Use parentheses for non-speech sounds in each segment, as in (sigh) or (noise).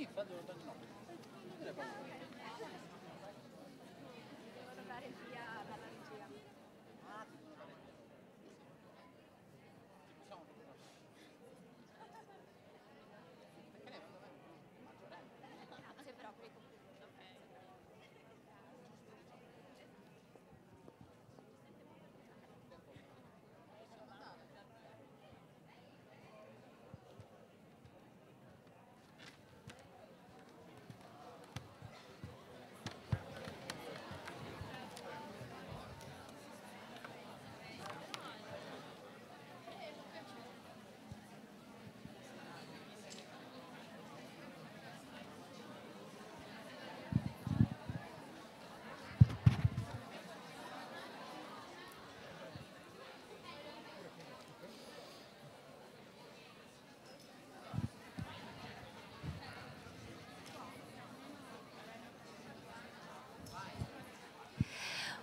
Sì, fate un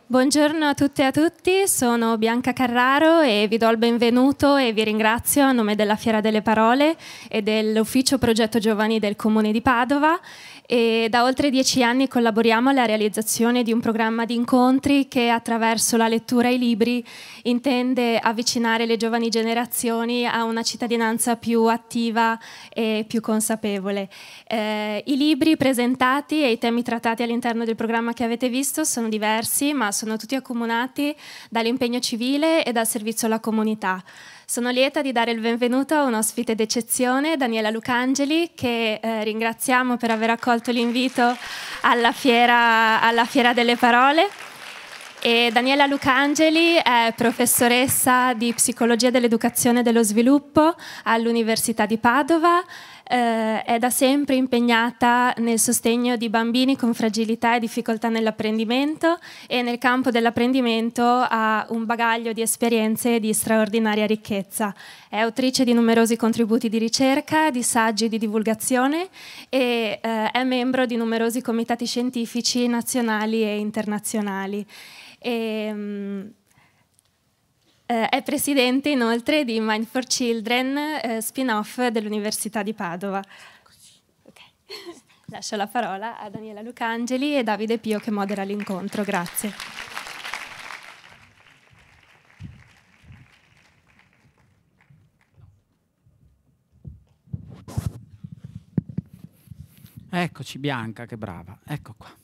Buongiorno a tutte e a tutti, sono Bianca Carraro e vi do il benvenuto e vi ringrazio a nome della Fiera delle Parole e dell'Ufficio Progetto Giovani del Comune di Padova e da oltre dieci anni collaboriamo alla realizzazione di un programma di incontri che attraverso la lettura ai libri intende avvicinare le giovani generazioni a una cittadinanza più attiva e più consapevole. Eh, I libri presentati e i temi trattati all'interno del programma che avete visto sono diversi ma sono tutti accomunati dall'impegno civile e dal servizio alla comunità. Sono lieta di dare il benvenuto a un ospite d'eccezione, Daniela Lucangeli, che eh, ringraziamo per aver accolto l'invito alla fiera, alla fiera delle Parole. E Daniela Lucangeli è professoressa di psicologia dell'educazione e dello sviluppo all'Università di Padova, eh, è da sempre impegnata nel sostegno di bambini con fragilità e difficoltà nell'apprendimento e nel campo dell'apprendimento ha un bagaglio di esperienze di straordinaria ricchezza. È autrice di numerosi contributi di ricerca, di saggi di divulgazione e eh, è membro di numerosi comitati scientifici nazionali e internazionali. E, ehm, eh, è presidente inoltre di Mind for Children, eh, spin-off dell'Università di Padova. Okay. (laughs) Lascio la parola a Daniela Lucangeli e Davide Pio che modera l'incontro. Grazie. Eccoci Bianca, che brava, ecco qua.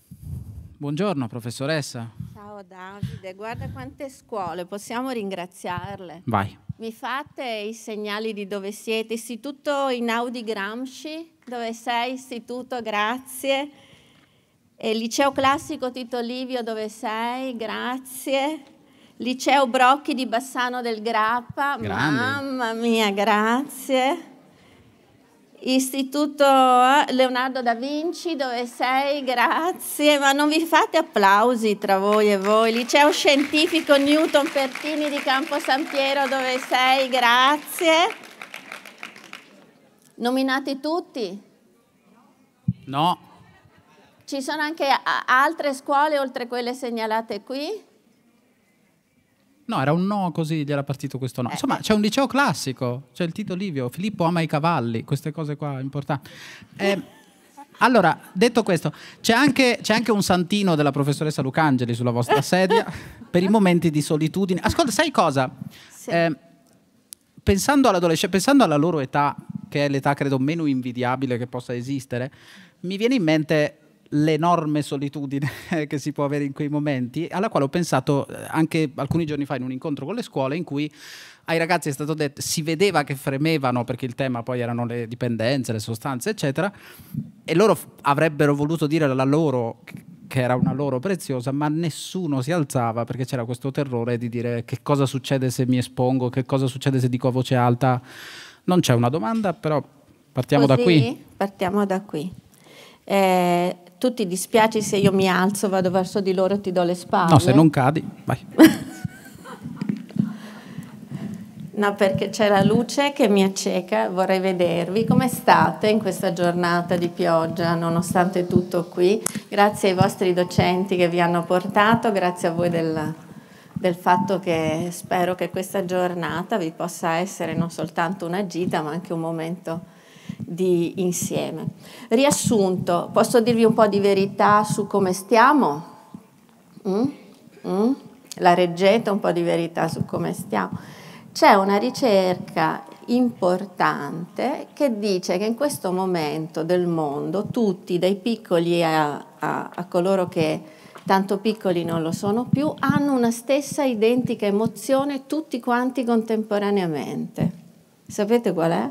Buongiorno professoressa. Ciao Davide, guarda quante scuole, possiamo ringraziarle. Vai. Mi fate i segnali di dove siete? Istituto Inaudi Gramsci, dove sei? Istituto, grazie. E Liceo Classico Tito Livio, dove sei? Grazie. Liceo Brocchi di Bassano del Grappa, Grande. mamma mia, grazie. Istituto eh, Leonardo da Vinci, dove sei? Grazie, ma non vi fate applausi tra voi e voi. Liceo Scientifico Newton Pertini di Campo San Piero, dove sei? Grazie. Nominati tutti? No. Ci sono anche altre scuole oltre quelle segnalate qui? No. No, era un no così, gli era partito questo no. Eh. Insomma, c'è un liceo classico, c'è il Tito Livio, Filippo ama i cavalli, queste cose qua importanti. Eh, allora, detto questo, c'è anche, c'è anche, un santino della professoressa Lucangeli sulla vostra (laughs) sedia per i momenti di solitudine. Ascolta, sai cosa? Sì. Eh, pensando, pensando alla loro età, che è l'età credo meno invidiabile che possa esistere, mi viene in mente l'enorme solitudine (laughs) che si può avere in quei momenti, alla quale ho pensato eh, anche alcuni giorni fa in un incontro con le scuole in cui ai ragazzi è stato detto, si vedeva che fremevano perché il tema poi erano le dipendenze, le sostanze, eccetera, e loro avrebbero voluto dire la loro che era una loro preziosa, ma nessuno si alzava perché c'era questo terrore di dire che cosa succede se mi espongo, che cosa succede se dico a voce alta. Non c'è una domanda, però partiamo Così, da qui. Partiamo da qui. Eh, tu ti dispiaci se io mi alzo, vado verso di loro e ti do le spalle. No, se non cadi, vai. (laughs) no, perché c'è la luce che mi acceca, vorrei vedervi. Come state in questa giornata di pioggia, nonostante tutto qui? Grazie ai vostri docenti che vi hanno portato, grazie a voi del, del fatto che spero che questa giornata vi possa essere non soltanto una gita, ma anche un momento di insieme. Riassunto, posso dirvi un po' di verità su come stiamo? Mm? Mm? La reggete un po' di verità su come stiamo? C'è una ricerca importante che dice che in questo momento del mondo tutti, dai piccoli a, a, a coloro che tanto piccoli non lo sono più, hanno una stessa identica emozione tutti quanti contemporaneamente. Sapete qual è?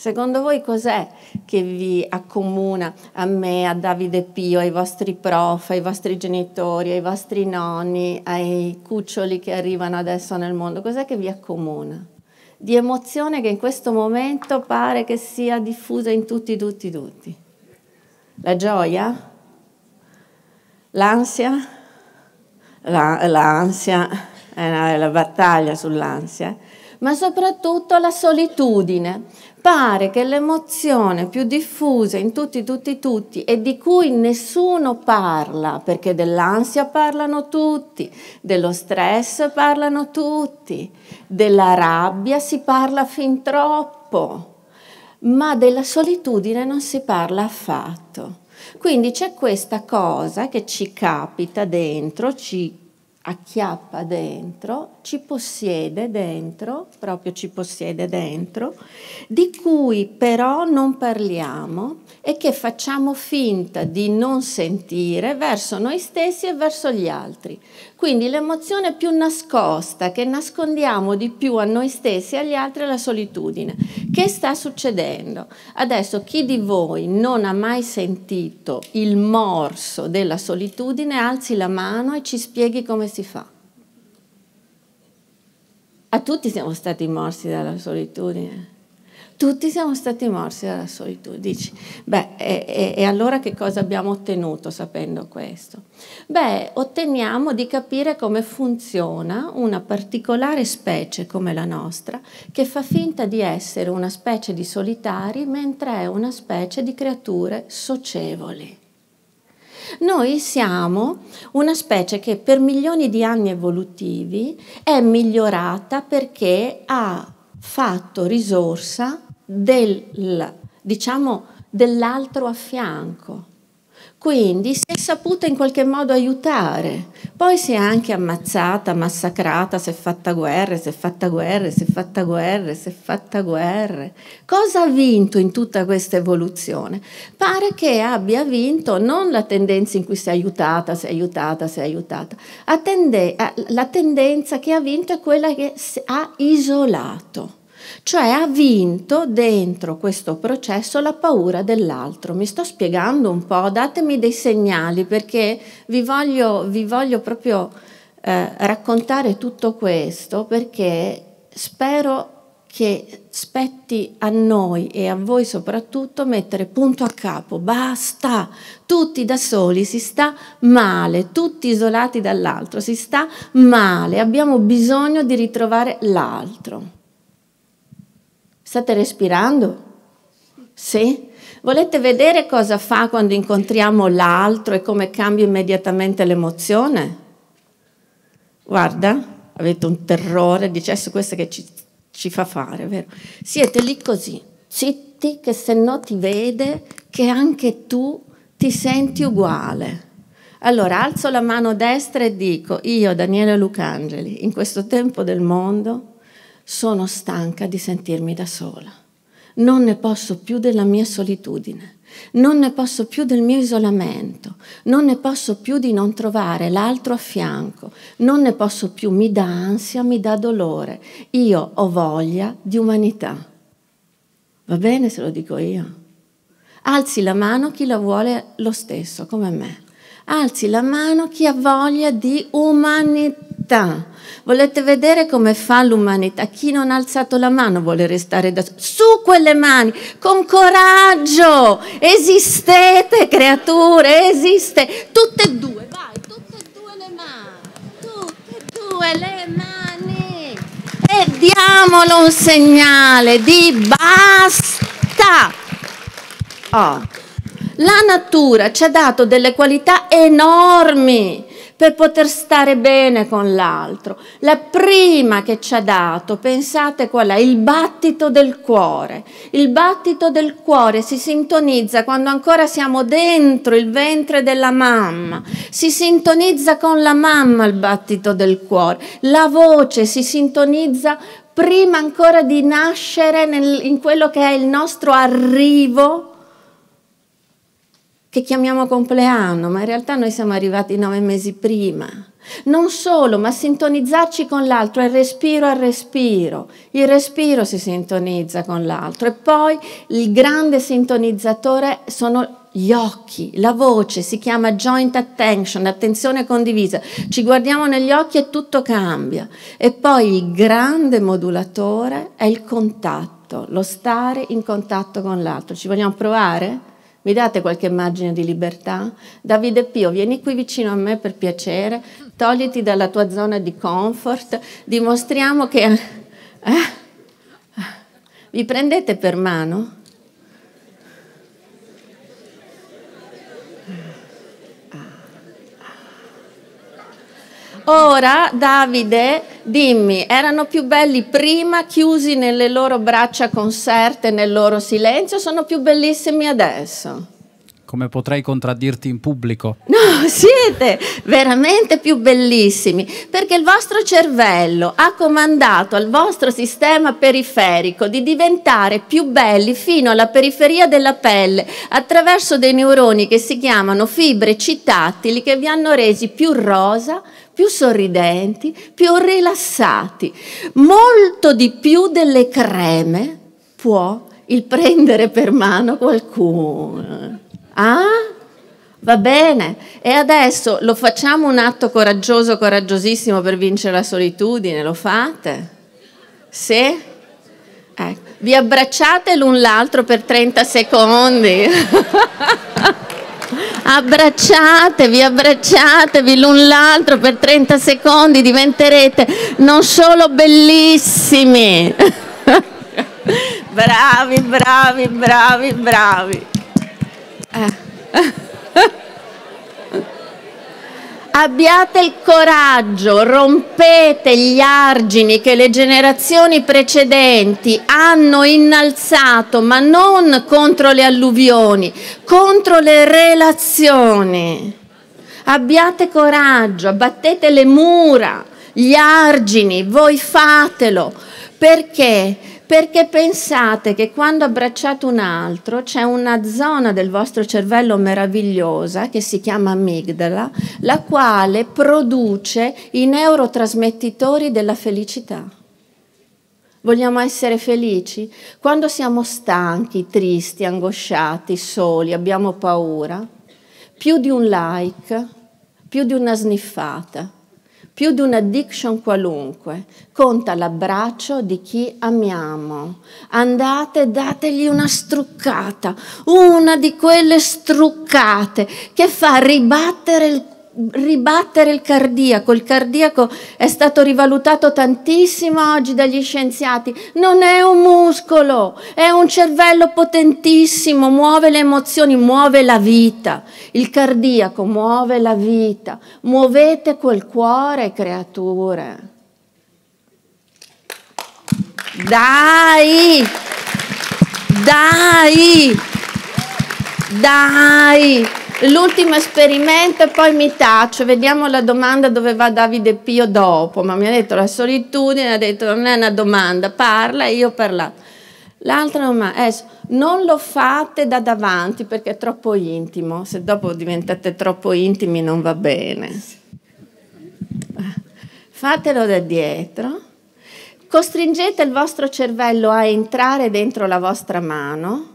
Secondo voi cos'è che vi accomuna a me, a Davide Pio, ai vostri prof, ai vostri genitori, ai vostri nonni, ai cuccioli che arrivano adesso nel mondo? Cos'è che vi accomuna? Di emozione che in questo momento pare che sia diffusa in tutti, tutti, tutti. La gioia? L'ansia? l'ansia, la, eh, è la battaglia sull'ansia, eh. ma soprattutto la solitudine pare che l'emozione più diffusa in tutti, tutti, tutti e di cui nessuno parla, perché dell'ansia parlano tutti, dello stress parlano tutti, della rabbia si parla fin troppo, ma della solitudine non si parla affatto. Quindi c'è questa cosa che ci capita dentro, ci acchiappa dentro, ci possiede dentro, proprio ci possiede dentro, di cui però non parliamo e che facciamo finta di non sentire verso noi stessi e verso gli altri. Quindi l'emozione più nascosta, che nascondiamo di più a noi stessi e agli altri, è la solitudine. Che sta succedendo? Adesso chi di voi non ha mai sentito il morso della solitudine, alzi la mano e ci spieghi come si fa. A tutti siamo stati morsi dalla solitudine tutti siamo stati morsi dalla solitudine. beh, e, e, e, allora che cosa abbiamo ottenuto sapendo questo? Beh, otteniamo di capire come funziona una particolare specie come la nostra, che fa finta di essere una specie di solitari, mentre è una specie di creature socievoli. Noi siamo una specie che per milioni di anni evolutivi è migliorata perché ha fatto risorsa del, diciamo, dell'altro a fianco. Quindi si è saputa in qualche modo aiutare, poi si è anche ammazzata, massacrata, si è fatta guerre, si è fatta guerre, si è fatta guerre, si è fatta guerre. Cosa ha vinto in tutta questa evoluzione? Pare che abbia vinto non la tendenza in cui si è aiutata, si è aiutata, si è aiutata, la tendenza che ha vinto è quella che ha isolato cioè ha vinto dentro questo processo la paura dell'altro. Mi sto spiegando un po', datemi dei segnali perché vi voglio, vi voglio proprio eh, raccontare tutto questo perché spero che spetti a noi e a voi soprattutto mettere punto a capo, basta, tutti da soli, si sta male, tutti isolati dall'altro, si sta male, abbiamo bisogno di ritrovare l'altro. State respirando? Sì? Volete vedere cosa fa quando incontriamo l'altro e come cambia immediatamente l'emozione? Guarda, avete un terrore, dice adesso questo che ci, ci fa fare, vero? Siete lì così, zitti, che se no ti vede che anche tu ti senti uguale. Allora alzo la mano destra e dico, io Daniele Lucangeli, in questo tempo del mondo sono stanca di sentirmi da sola. Non ne posso più della mia solitudine. Non ne posso più del mio isolamento, non ne posso più di non trovare l'altro a fianco, non ne posso più, mi dà ansia, mi dà dolore. Io ho voglia di umanità. Va bene se lo dico io? Alzi la mano chi la vuole lo stesso, come me. Alzi la mano chi ha voglia di umanità. Volete vedere come fa l'umanità? Chi non ha alzato la mano vuole restare da solo. Su quelle mani, con coraggio! Esistete, creature, esiste! Tutte e due, vai, tutte e due le mani! Tutte e due le mani! E diamolo un segnale di basta! Oh. La natura ci ha dato delle qualità enormi per poter stare bene con l'altro. La prima che ci ha dato, pensate qual è, il battito del cuore. Il battito del cuore si sintonizza quando ancora siamo dentro il ventre della mamma, si sintonizza con la mamma il battito del cuore, la voce si sintonizza prima ancora di nascere nel, in quello che è il nostro arrivo che chiamiamo compleanno, ma in realtà noi siamo arrivati nove mesi prima. Non solo, ma sintonizzarci con l'altro, il respiro al respiro, il respiro si sintonizza con l'altro e poi il grande sintonizzatore sono gli occhi, la voce, si chiama joint attention, attenzione condivisa, ci guardiamo negli occhi e tutto cambia. E poi il grande modulatore è il contatto, lo stare in contatto con l'altro. Ci vogliamo provare? Mi date qualche margine di libertà? Davide Pio, vieni qui vicino a me per piacere, togliti dalla tua zona di comfort, dimostriamo che... Eh, vi prendete per mano? Ora, Davide, dimmi, erano più belli prima chiusi nelle loro braccia conserte, nel loro silenzio, sono più bellissimi adesso? come potrei contraddirti in pubblico. No, siete veramente più bellissimi, perché il vostro cervello ha comandato al vostro sistema periferico di diventare più belli fino alla periferia della pelle, attraverso dei neuroni che si chiamano fibre citattili che vi hanno resi più rosa, più sorridenti, più rilassati, molto di più delle creme può il prendere per mano qualcuno. Ah? Va bene, e adesso lo facciamo un atto coraggioso, coraggiosissimo per vincere la solitudine, lo fate? Sì? Ecco. Vi abbracciate l'un l'altro per 30 secondi. (laughs) abbracciatevi, abbracciatevi l'un l'altro per 30 secondi, diventerete non solo bellissimi. (laughs) bravi, bravi, bravi, bravi. Eh. (laughs) Abbiate il coraggio, rompete gli argini che le generazioni precedenti hanno innalzato, ma non contro le alluvioni, contro le relazioni. Abbiate coraggio, abbattete le mura, gli argini, voi fatelo, perché perché pensate che quando abbracciate un altro c'è una zona del vostro cervello meravigliosa che si chiama amigdala, la quale produce i neurotrasmettitori della felicità. Vogliamo essere felici? Quando siamo stanchi, tristi, angosciati, soli, abbiamo paura, più di un like, più di una sniffata, più di un'addiction qualunque, conta l'abbraccio di chi amiamo. Andate, dategli una struccata, una di quelle struccate che fa ribattere il cuore ribattere il cardiaco. Il cardiaco è stato rivalutato tantissimo oggi dagli scienziati. Non è un muscolo, è un cervello potentissimo, muove le emozioni, muove la vita. Il cardiaco muove la vita. Muovete quel cuore, creature. Dai! Dai! Dai! L'ultimo esperimento e poi mi taccio, vediamo la domanda dove va Davide Pio dopo, ma mi ha detto la solitudine, ha detto non è una domanda, parla e io ho L'altra domanda è non lo fate da davanti perché è troppo intimo, se dopo diventate troppo intimi non va bene. Fatelo da dietro, costringete il vostro cervello a entrare dentro la vostra mano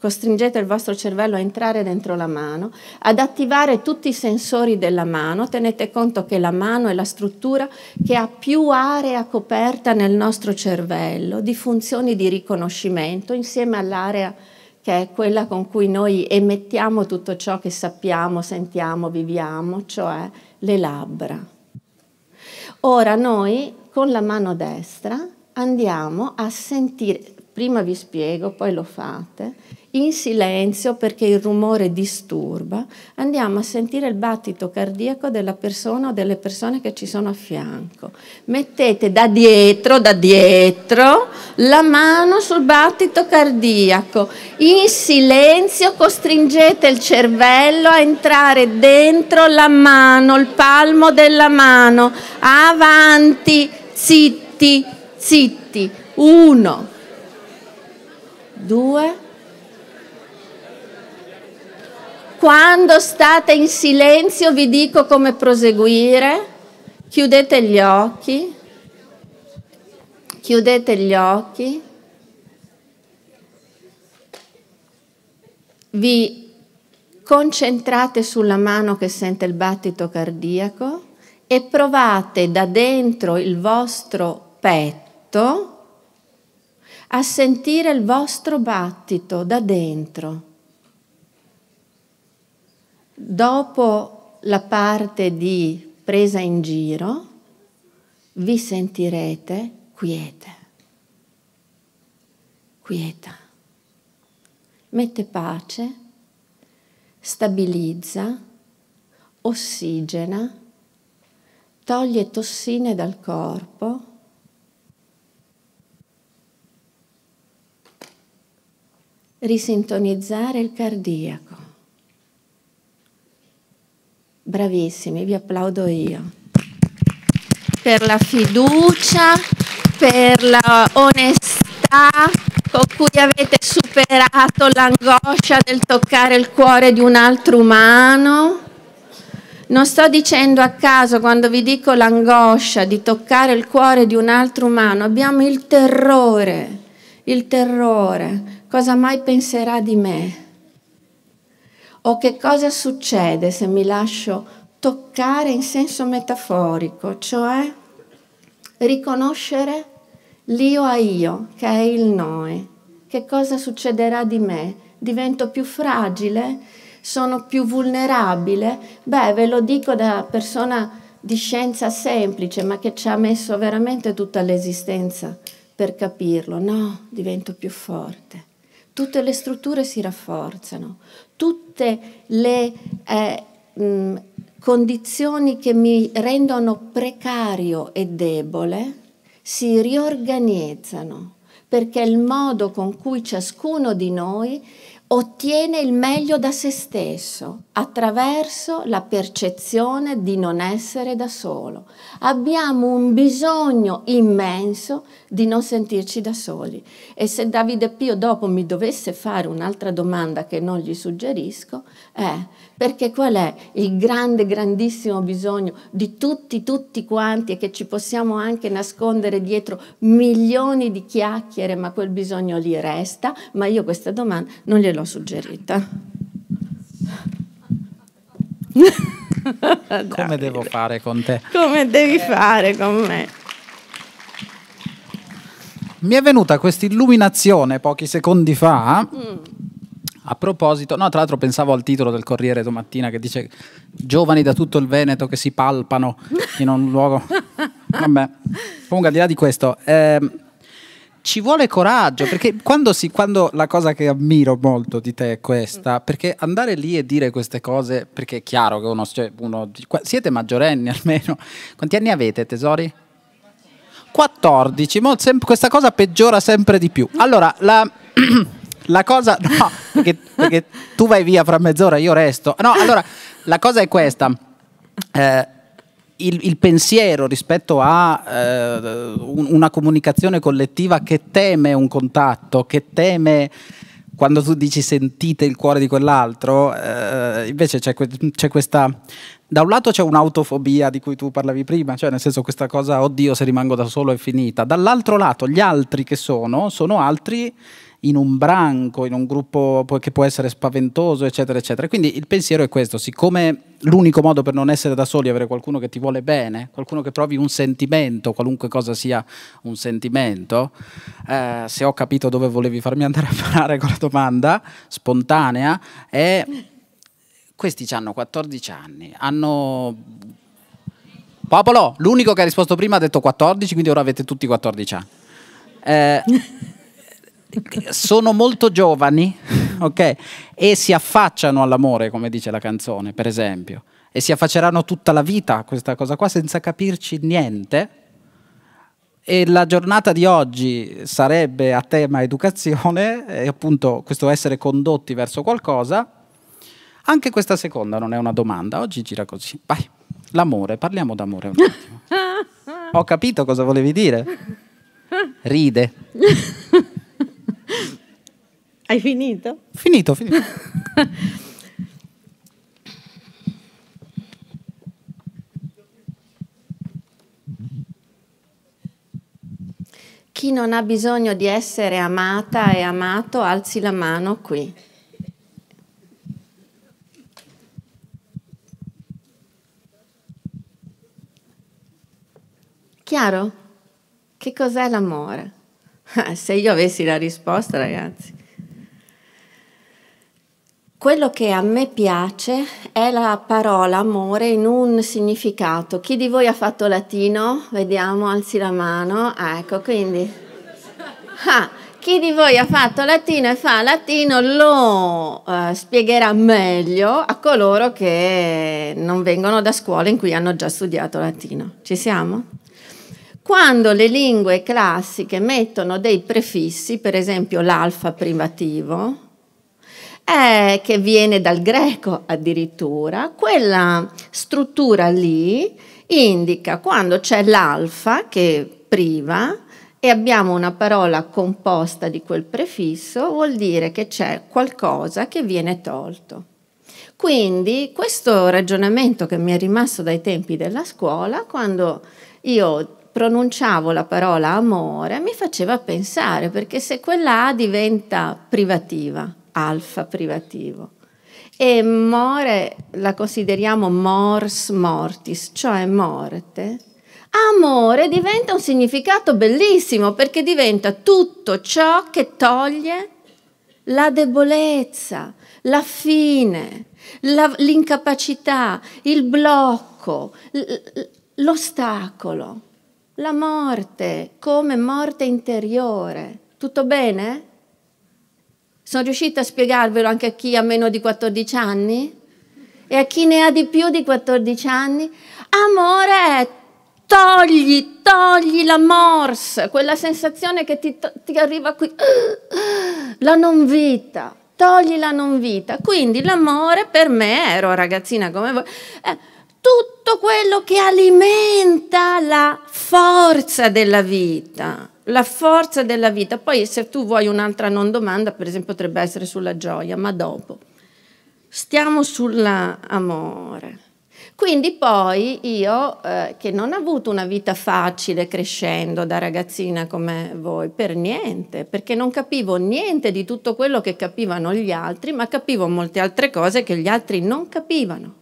costringete il vostro cervello a entrare dentro la mano, ad attivare tutti i sensori della mano, tenete conto che la mano è la struttura che ha più area coperta nel nostro cervello di funzioni di riconoscimento insieme all'area che è quella con cui noi emettiamo tutto ciò che sappiamo, sentiamo, viviamo, cioè le labbra. Ora noi con la mano destra andiamo a sentire, prima vi spiego, poi lo fate, in silenzio perché il rumore disturba, andiamo a sentire il battito cardiaco della persona o delle persone che ci sono a fianco. Mettete da dietro, da dietro, la mano sul battito cardiaco. In silenzio costringete il cervello a entrare dentro la mano, il palmo della mano. Avanti, zitti, zitti. Uno, due, tre. Quando state in silenzio vi dico come proseguire. Chiudete gli occhi. Chiudete gli occhi. Vi concentrate sulla mano che sente il battito cardiaco e provate da dentro il vostro petto a sentire il vostro battito da dentro dopo la parte di presa in giro, vi sentirete quiete, quieta, mette pace, stabilizza, ossigena, toglie tossine dal corpo, risintonizzare il cardiaco. Bravissimi, vi applaudo io. Per la fiducia, per l'onestà con cui avete superato l'angoscia del toccare il cuore di un altro umano. Non sto dicendo a caso quando vi dico l'angoscia di toccare il cuore di un altro umano, abbiamo il terrore, il terrore, cosa mai penserà di me? o che cosa succede se mi lascio toccare in senso metaforico, cioè riconoscere l'io a io, che è il noi. Che cosa succederà di me? Divento più fragile? Sono più vulnerabile? Beh, ve lo dico da persona di scienza semplice, ma che ci ha messo veramente tutta l'esistenza per capirlo. No, divento più forte. Tutte le strutture si rafforzano, tutte le eh, mh, mm, condizioni che mi rendono precario e debole si riorganizzano, perché è il modo con cui ciascuno di noi ottiene il meglio da se stesso attraverso la percezione di non essere da solo. Abbiamo un bisogno immenso di non sentirci da soli. E se Davide Pio dopo mi dovesse fare un'altra domanda che non gli suggerisco, è perché qual è il grande, grandissimo bisogno di tutti, tutti quanti e che ci possiamo anche nascondere dietro milioni di chiacchiere, ma quel bisogno lì resta? Ma io questa domanda non gliel'ho suggerita. (laughs) Come devo fare con te? Come devi fare con me? mi è venuta questa illuminazione pochi secondi fa mm. A proposito, no, tra l'altro pensavo al titolo del Corriere domattina che dice giovani da tutto il Veneto che si palpano in un luogo. (laughs) Vabbè, comunque al di là di questo, ehm, ci vuole coraggio, perché quando, si, quando, la cosa che ammiro molto di te è questa, perché andare lì e dire queste cose, perché è chiaro che uno, cioè uno siete maggiorenni almeno, quanti anni avete tesori? 14, questa cosa peggiora sempre di più. Allora, la... (clears throat) la cosa, no, perché, perché, tu vai via fra mezz'ora, io resto. No, allora, la cosa è questa. Eh, il, il, pensiero rispetto a eh, una comunicazione collettiva che teme un contatto, che teme quando tu dici sentite il cuore di quell'altro, eh, invece c'è, c'è, questa... Da un lato c'è un'autofobia di cui tu parlavi prima, cioè nel senso questa cosa, oddio se rimango da solo è finita. Dall'altro lato gli altri che sono, sono altri in un branco, in un gruppo che può essere spaventoso, eccetera, eccetera. Quindi il pensiero è questo, siccome l'unico modo per non essere da soli è avere qualcuno che ti vuole bene, qualcuno che provi un sentimento, qualunque cosa sia un sentimento, eh, se ho capito dove volevi farmi andare a parlare con la domanda spontanea, è... Questi hanno 14 anni, hanno Popolo, l'unico che ha risposto prima ha detto 14, quindi ora avete tutti 14 anni. Eh, (laughs) sono molto giovani, (laughs) ok? E si affacciano all'amore, come dice la canzone, per esempio, e si affacceranno tutta la vita a questa cosa qua senza capirci niente. E la giornata di oggi sarebbe a tema educazione, e appunto questo essere condotti verso qualcosa. Anche questa seconda non è una domanda, oggi gira così. Vai, l'amore, parliamo d'amore un attimo. (laughs) Ho capito cosa volevi dire. Ride. (laughs) Hai finito? Finito, finito. Chi non ha bisogno di essere amata e amato, alzi la mano qui. Chiaro? Che cos'è l'amore? (laughs) Se io avessi la risposta, ragazzi. Quello che a me piace è la parola amore in un significato. Chi di voi ha fatto latino? Vediamo, alzi la mano. Ecco, quindi. Ah, chi di voi ha fatto latino e fa latino lo eh, spiegherà meglio a coloro che non vengono da scuole in cui hanno già studiato latino. Ci siamo? quando le lingue classiche mettono dei prefissi, per esempio l'alfa privativo, eh, che viene dal greco addirittura, quella struttura lì indica quando c'è l'alfa che priva e abbiamo una parola composta di quel prefisso, vuol dire che c'è qualcosa che viene tolto. Quindi questo ragionamento che mi è rimasto dai tempi della scuola, quando io pronunciavo la parola amore mi faceva pensare, perché se quella A diventa privativa, alfa privativo, e more la consideriamo mors mortis, cioè morte, amore diventa un significato bellissimo perché diventa tutto ciò che toglie la debolezza, la fine, la, l'incapacità, il blocco, l'ostacolo la morte come morte interiore. Tutto bene? Sono riuscita a spiegarvelo anche a chi ha meno di 14 anni? E a chi ne ha di più di 14 anni? Amore, togli, togli la morse, quella sensazione che ti, ti arriva qui, (gasps) la non vita togli la non vita. Quindi l'amore per me, ero ragazzina come voi, eh, tutto quello che alimenta la forza della vita, la forza della vita. Poi se tu vuoi un'altra non domanda, per esempio potrebbe essere sulla gioia, ma dopo. Stiamo sull'amore. Quindi poi io, eh, che non ho avuto una vita facile crescendo da ragazzina come voi, per niente, perché non capivo niente di tutto quello che capivano gli altri, ma capivo molte altre cose che gli altri non capivano.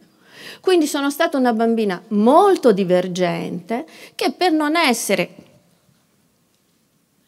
Quindi sono stata una bambina molto divergente che per non essere,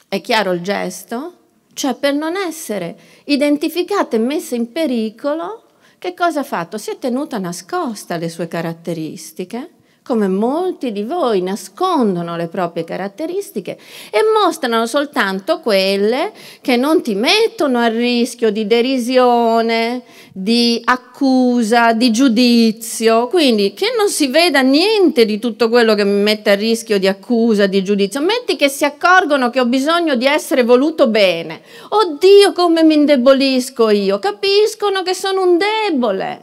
è chiaro il gesto, cioè per non essere identificata e messa in pericolo, che cosa ha fatto? Si è tenuta nascosta le sue caratteristiche come molti di voi nascondono le proprie caratteristiche e mostrano soltanto quelle che non ti mettono a rischio di derisione, di accusa, di giudizio. Quindi che non si veda niente di tutto quello che mi mette a rischio di accusa, di giudizio. Metti che si accorgono che ho bisogno di essere voluto bene. Oddio come mi indebolisco io. Capiscono che sono un debole.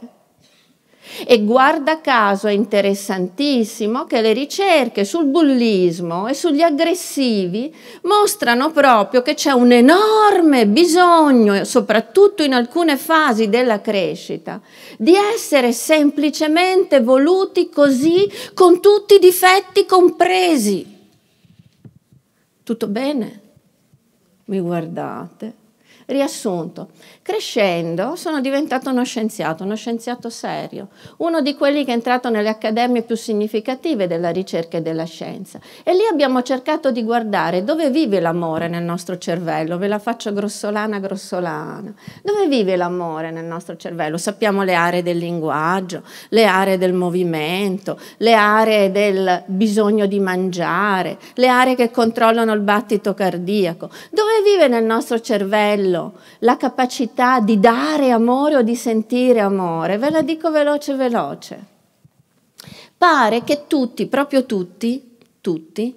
E guarda caso è interessantissimo che le ricerche sul bullismo e sugli aggressivi mostrano proprio che c'è un enorme bisogno, soprattutto in alcune fasi della crescita, di essere semplicemente voluti così con tutti i difetti compresi. Tutto bene? Mi guardate? Riassunto, Crescendo sono diventato uno scienziato, uno scienziato serio, uno di quelli che è entrato nelle accademie più significative della ricerca e della scienza. E lì abbiamo cercato di guardare dove vive l'amore nel nostro cervello, ve la faccio grossolana grossolana. Dove vive l'amore nel nostro cervello? Sappiamo le aree del linguaggio, le aree del movimento, le aree del bisogno di mangiare, le aree che controllano il battito cardiaco. Dove vive nel nostro cervello la capacità capacità di dare amore o di sentire amore, ve la dico veloce veloce. Pare che tutti, proprio tutti, tutti,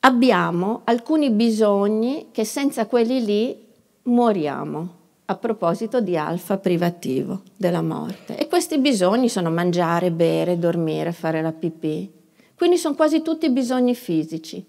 abbiamo alcuni bisogni che senza quelli lì moriamo a proposito di alfa privativo della morte. E questi bisogni sono mangiare, bere, dormire, fare la pipì. Quindi sono quasi tutti bisogni fisici.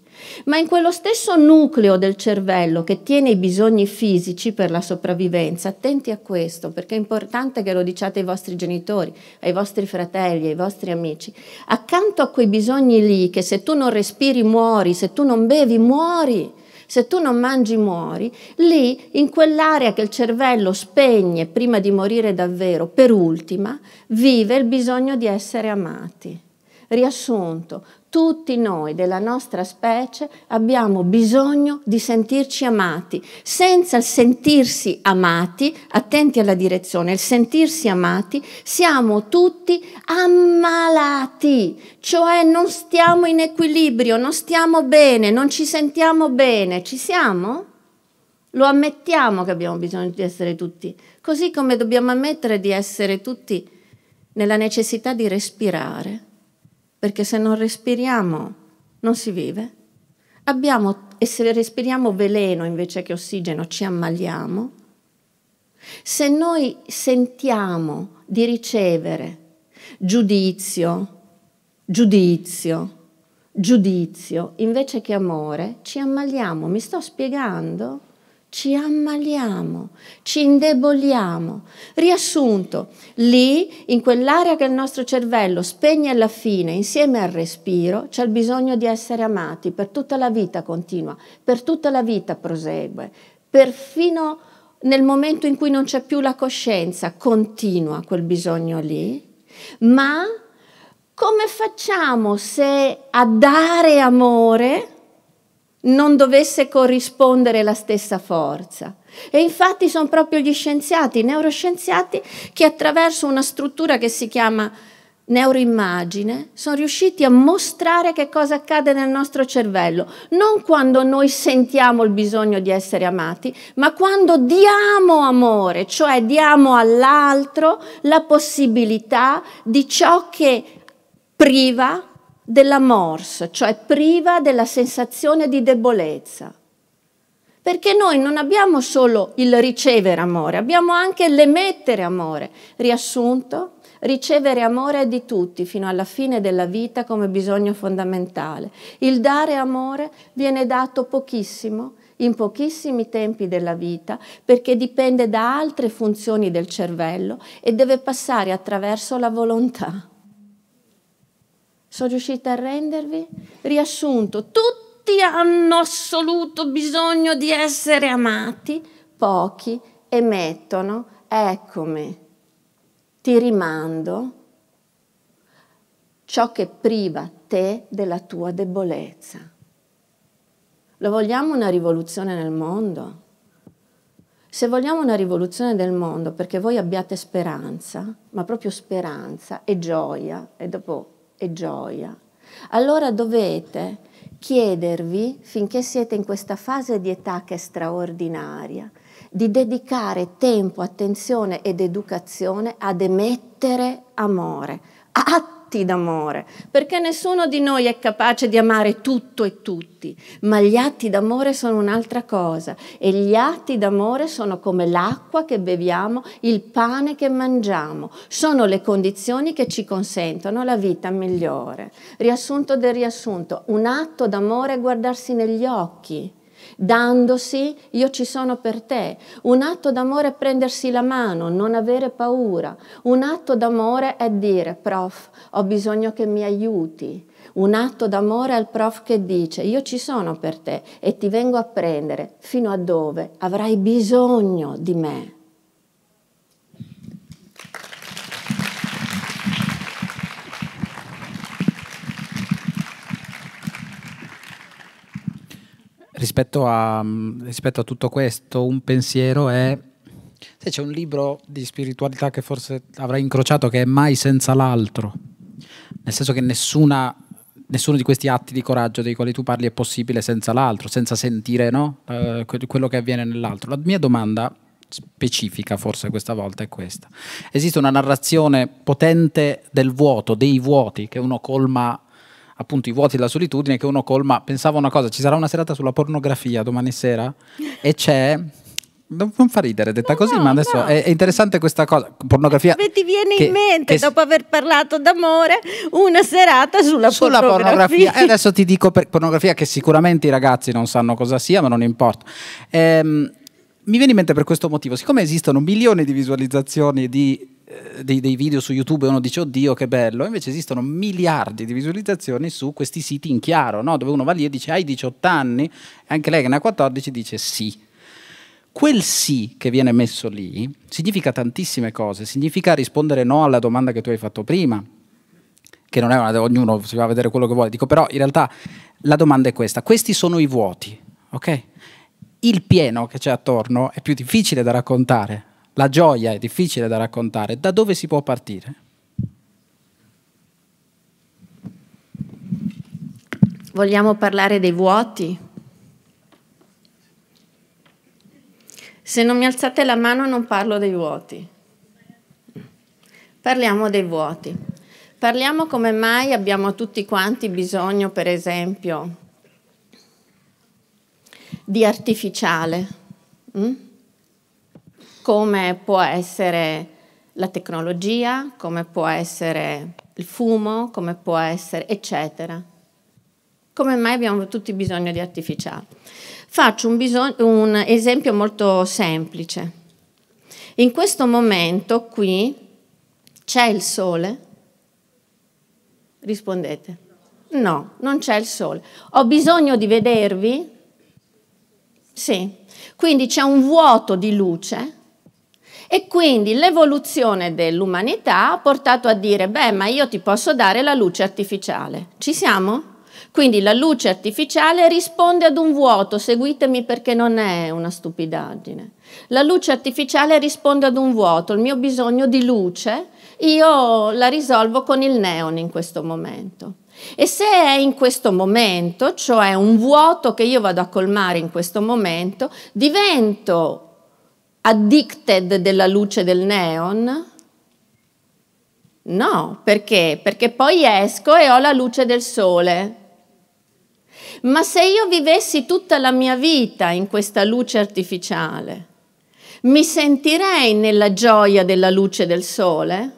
Ma in quello stesso nucleo del cervello che tiene i bisogni fisici per la sopravvivenza, attenti a questo, perché è importante che lo diciate ai vostri genitori, ai vostri fratelli, ai vostri amici. Accanto a quei bisogni lì, che se tu non respiri muori, se tu non bevi muori, se tu non mangi muori, lì in quell'area che il cervello spegne prima di morire davvero, per ultima, vive il bisogno di essere amati riassunto, tutti noi della nostra specie abbiamo bisogno di sentirci amati. Senza il sentirsi amati, attenti alla direzione, il sentirsi amati, siamo tutti ammalati, cioè non stiamo in equilibrio, non stiamo bene, non ci sentiamo bene. Ci siamo? Lo ammettiamo che abbiamo bisogno di essere tutti, così come dobbiamo ammettere di essere tutti nella necessità di respirare perché se non respiriamo non si vive. Abbiamo, e se respiriamo veleno invece che ossigeno ci ammaliamo. Se noi sentiamo di ricevere giudizio, giudizio, giudizio invece che amore, ci ammaliamo. Mi sto spiegando? ci ammaliamo, ci indeboliamo. Riassunto, lì, in quell'area che il nostro cervello spegne alla fine, insieme al respiro, c'è il bisogno di essere amati per tutta la vita continua, per tutta la vita prosegue, perfino nel momento in cui non c'è più la coscienza, continua quel bisogno lì, ma come facciamo se a dare amore non dovesse corrispondere la stessa forza. E infatti sono proprio gli scienziati, i neuroscienziati, che attraverso una struttura che si chiama neuroimmagine sono riusciti a mostrare che cosa accade nel nostro cervello, non quando noi sentiamo il bisogno di essere amati, ma quando diamo amore, cioè diamo all'altro la possibilità di ciò che priva della morse, cioè priva della sensazione di debolezza. Perché noi non abbiamo solo il ricevere amore, abbiamo anche l'emettere amore. Riassunto, ricevere amore è di tutti fino alla fine della vita come bisogno fondamentale. Il dare amore viene dato pochissimo, in pochissimi tempi della vita perché dipende da altre funzioni del cervello e deve passare attraverso la volontà. Sono riuscita a rendervi? Riassunto, tutti hanno assoluto bisogno di essere amati, pochi emettono, eccomi, ti rimando ciò che priva te della tua debolezza. Lo vogliamo una rivoluzione nel mondo? Se vogliamo una rivoluzione del mondo perché voi abbiate speranza, ma proprio speranza e gioia, e dopo e gioia. Allora dovete chiedervi, finché siete in questa fase di età che è straordinaria, di dedicare tempo, attenzione ed educazione ad emettere amore, a fatti d'amore, perché nessuno di noi è capace di amare tutto e tutti, ma gli atti d'amore sono un'altra cosa e gli atti d'amore sono come l'acqua che beviamo, il pane che mangiamo, sono le condizioni che ci consentono la vita migliore. Riassunto del riassunto, un atto d'amore è guardarsi negli occhi dandosi io ci sono per te. Un atto d'amore è prendersi la mano, non avere paura. Un atto d'amore è dire prof, ho bisogno che mi aiuti. Un atto d'amore al prof che dice io ci sono per te e ti vengo a prendere fino a dove avrai bisogno di me. rispetto a, mm, rispetto a tutto questo, un pensiero è se c'è un libro di spiritualità che forse avrai incrociato che è mai senza l'altro, nel senso che nessuna, nessuno di questi atti di coraggio dei quali tu parli è possibile senza l'altro, senza sentire no? eh, quello che avviene nell'altro. La mia domanda specifica forse questa volta è questa. Esiste una narrazione potente del vuoto, dei vuoti che uno colma appunto i vuoti della solitudine che uno colma, pensavo una cosa, ci sarà una serata sulla pornografia domani sera e c'è non, fa ridere detta no, così, no, ma adesso no. è, è, interessante questa cosa. Pornografia. Beh, ti viene che, in mente, che, dopo aver parlato d'amore, una serata sulla, sulla pornografia. pornografia. E adesso ti dico per pornografia che sicuramente i ragazzi non sanno cosa sia, ma non importa. Ehm, mi viene in mente per questo motivo, siccome esistono milioni di visualizzazioni di eh, dei, dei, video su YouTube e uno dice oddio che bello, invece esistono miliardi di visualizzazioni su questi siti in chiaro, no? dove uno va lì e dice hai 18 anni, e anche lei che ne ha 14 dice sì. Quel sì che viene messo lì significa tantissime cose, significa rispondere no alla domanda che tu hai fatto prima, che non è una, ognuno si va a vedere quello che vuole, dico però in realtà la domanda è questa, questi sono i vuoti, ok? Il pieno che c'è attorno è più difficile da raccontare, la gioia è difficile da raccontare. Da dove si può partire? Vogliamo parlare dei vuoti? Se non mi alzate la mano non parlo dei vuoti. Parliamo dei vuoti. Parliamo come mai abbiamo tutti quanti bisogno, per esempio, di artificiale. Mm? come può essere la tecnologia, come può essere il fumo, come può essere eccetera. Come mai abbiamo tutti bisogno di artificiale? Faccio un, bisog- un esempio molto semplice. In questo momento qui c'è il sole? Rispondete. No, non c'è il sole. Ho bisogno di vedervi? Sì. Quindi c'è un vuoto di luce e quindi l'evoluzione dell'umanità ha portato a dire, beh, ma io ti posso dare la luce artificiale. Ci siamo? Quindi la luce artificiale risponde ad un vuoto, seguitemi perché non è una stupidaggine. La luce artificiale risponde ad un vuoto, il mio bisogno di luce, io la risolvo con il neon in questo momento. E se è in questo momento, cioè un vuoto che io vado a colmare in questo momento, divento addicted della luce del neon? No, perché? Perché poi esco e ho la luce del sole. Ma se io vivessi tutta la mia vita in questa luce artificiale, mi sentirei nella gioia della luce del sole?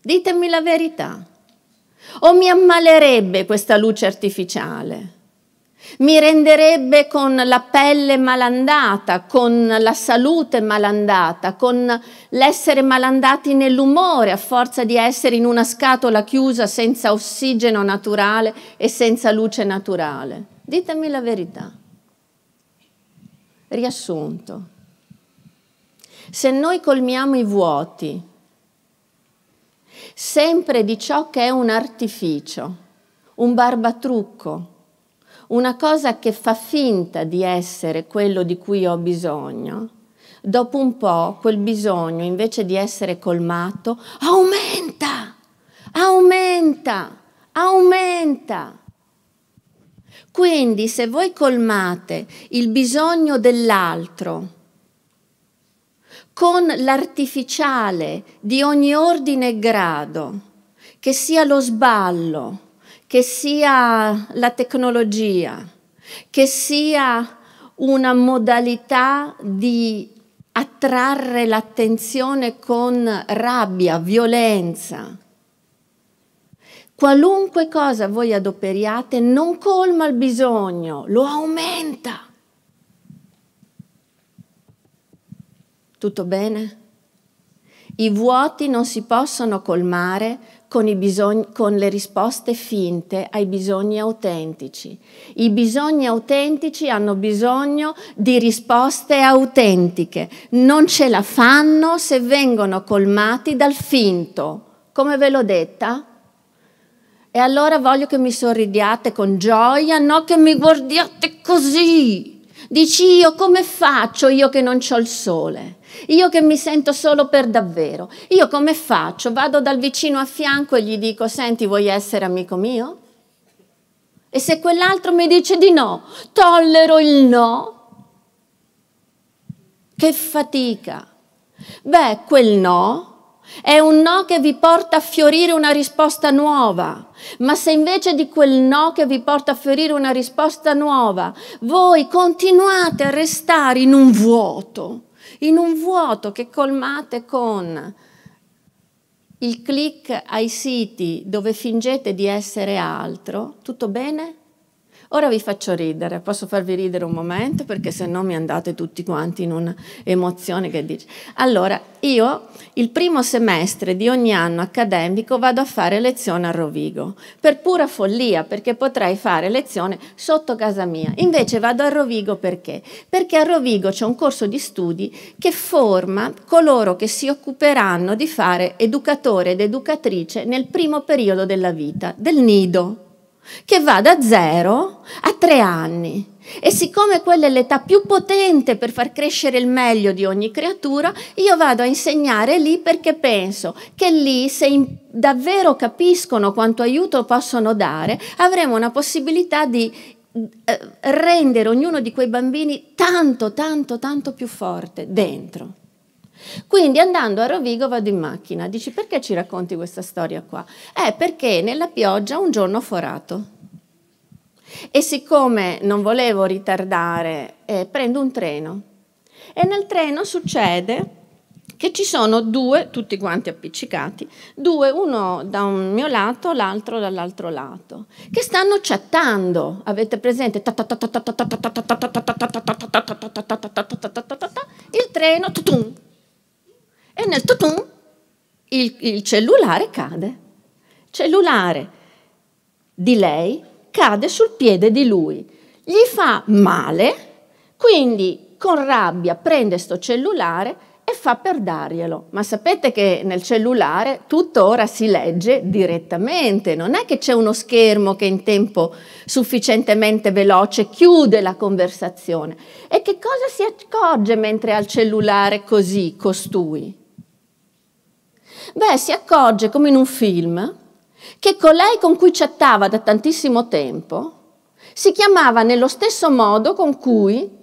Ditemi la verità. O mi ammalerebbe questa luce artificiale? mi renderebbe con la pelle malandata, con la salute malandata, con l'essere malandati nell'umore a forza di essere in una scatola chiusa senza ossigeno naturale e senza luce naturale. Ditemi la verità. Riassunto. Se noi colmiamo i vuoti sempre di ciò che è un artificio, un barbatrucco, una cosa che fa finta di essere quello di cui ho bisogno, dopo un po' quel bisogno, invece di essere colmato, aumenta, aumenta, aumenta. Quindi se voi colmate il bisogno dell'altro con l'artificiale di ogni ordine e grado, che sia lo sballo, che sia la tecnologia, che sia una modalità di attrarre l'attenzione con rabbia, violenza. Qualunque cosa voi adoperiate non colma il bisogno, lo aumenta. Tutto bene? I vuoti non si possono colmare con, bisogni, con, le risposte finte ai bisogni autentici. I bisogni autentici hanno bisogno di risposte autentiche, non ce la fanno se vengono colmati dal finto. Come ve l'ho detta? E allora voglio che mi sorridiate con gioia, no che mi guardiate così Dici io come faccio io che non ho il sole? Io che mi sento solo per davvero? Io come faccio? Vado dal vicino a fianco e gli dico, senti, vuoi essere amico mio? E se quell'altro mi dice di no, tollero il no. Che fatica. Beh, quel no è un no che vi porta a fiorire una risposta nuova. Ma se invece di quel no che vi porta a fiorire una risposta nuova, voi continuate a restare in un vuoto, in un vuoto che colmate con il click ai siti dove fingete di essere altro, tutto bene? Ora vi faccio ridere, posso farvi ridere un momento perché se no mi andate tutti quanti in un'emozione che dice. Allora, io il primo semestre di ogni anno accademico vado a fare lezione a Rovigo, per pura follia, perché potrei fare lezione sotto casa mia. Invece vado a Rovigo perché? Perché a Rovigo c'è un corso di studi che forma coloro che si occuperanno di fare educatore ed educatrice nel primo periodo della vita, del nido che va da zero a tre anni. E siccome quella è l'età più potente per far crescere il meglio di ogni creatura, io vado a insegnare lì perché penso che lì, se davvero capiscono quanto aiuto possono dare, avremo una possibilità di eh, rendere ognuno di quei bambini tanto, tanto, tanto più forte dentro. Quindi andando a Rovigo vado in macchina. Dici perché ci racconti questa storia qua? Eh perché nella pioggia un giorno ho forato. E siccome non volevo ritardare, eh, prendo un treno. E nel treno succede che ci sono due, tutti quanti appiccicati, due, uno da un mio lato, l'altro dall'altro lato, che stanno chattando. Avete presente? Il treno, tutum, e nel tutum il, il cellulare cade. Cellulare di lei cade sul piede di lui, gli fa male, quindi con rabbia prende sto cellulare e fa per darglielo. Ma sapete che nel cellulare tutto ora si legge direttamente, non è che c'è uno schermo che in tempo sufficientemente veloce chiude la conversazione. E che cosa si accorge mentre ha il cellulare così, costui? beh, si accorge come in un film che colei con cui chattava da tantissimo tempo si chiamava nello stesso modo con cui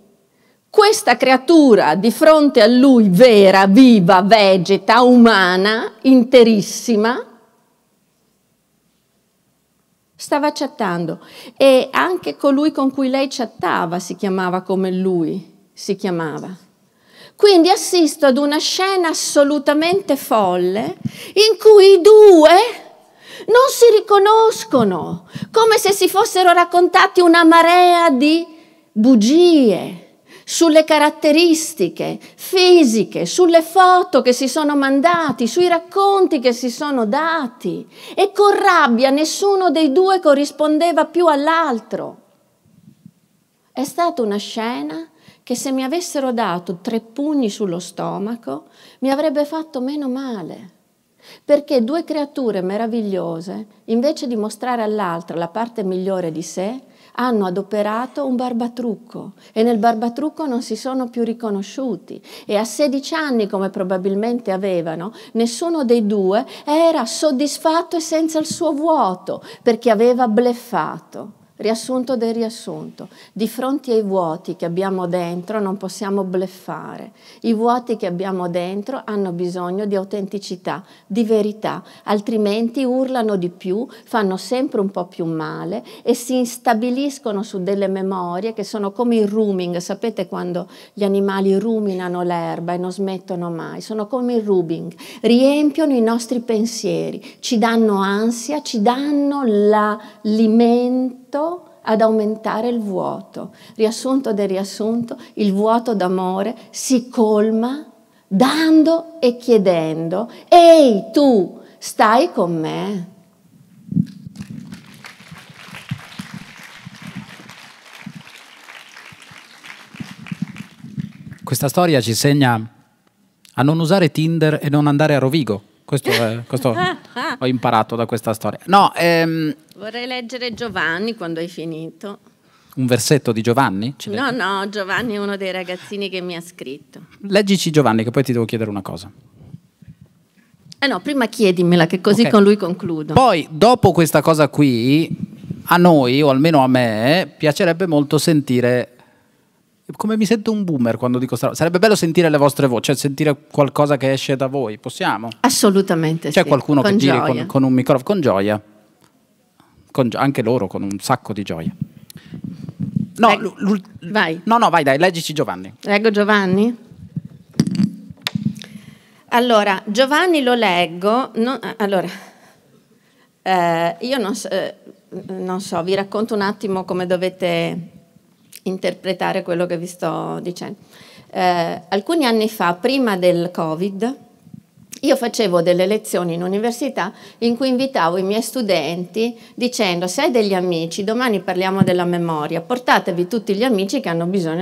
questa creatura di fronte a lui, vera, viva, vegeta, umana, interissima, stava chattando e anche colui con cui lei chattava si chiamava come lui si chiamava. Quindi assisto ad una scena assolutamente folle in cui i due non si riconoscono, come se si fossero raccontati una marea di bugie sulle caratteristiche fisiche, sulle foto che si sono mandati, sui racconti che si sono dati e con rabbia nessuno dei due corrispondeva più all'altro. È stata una scena che se mi avessero dato tre pugni sullo stomaco mi avrebbe fatto meno male. Perché due creature meravigliose, invece di mostrare all'altra la parte migliore di sé, hanno adoperato un barbatrucco e nel barbatrucco non si sono più riconosciuti e a 16 anni, come probabilmente avevano, nessuno dei due era soddisfatto e senza il suo vuoto perché aveva bleffato riassunto del riassunto. Di fronte ai vuoti che abbiamo dentro non possiamo bleffare. I vuoti che abbiamo dentro hanno bisogno di autenticità, di verità, altrimenti urlano di più, fanno sempre un po' più male e si instabiliscono su delle memorie che sono come il rooming. Sapete quando gli animali ruminano l'erba e non smettono mai? Sono come il rooming. Riempiono i nostri pensieri, ci danno ansia, ci danno l'alimento spinto ad aumentare il vuoto. Riassunto del riassunto, il vuoto d'amore si colma dando e chiedendo, ehi tu, stai con me? Questa storia ci insegna a non usare Tinder e non andare a Rovigo. Questo, è, questo (laughs) ho imparato da questa storia. No, ehm, Vorrei leggere Giovanni quando hai finito. Un versetto di Giovanni? Ce no, no, Giovanni è uno dei ragazzini che mi ha scritto. Leggici Giovanni, che poi ti devo chiedere una cosa. Eh no, prima chiedimela, che così okay. con lui concludo. Poi, dopo questa cosa qui, a noi, o almeno a me, piacerebbe molto sentire... Come mi sento un boomer quando dico questa roba? Sarebbe bello sentire le vostre voci, cioè sentire qualcosa che esce da voi. Possiamo? Assolutamente. C'è sì. qualcuno con che gioia. giri con, con un microfono, con gioia con, anche loro con un sacco di gioia. No, l- l- vai. no, no, vai dai, leggici Giovanni. Leggo Giovanni? Allora, Giovanni lo leggo. No, eh, allora, eh, io non so, eh, non so, vi racconto un attimo come dovete interpretare quello che vi sto dicendo. Eh, alcuni anni fa, prima del Covid, io facevo delle lezioni in università in cui invitavo i miei studenti dicendo se hai degli amici, domani parliamo della memoria, portatevi tutti gli amici che hanno bisogno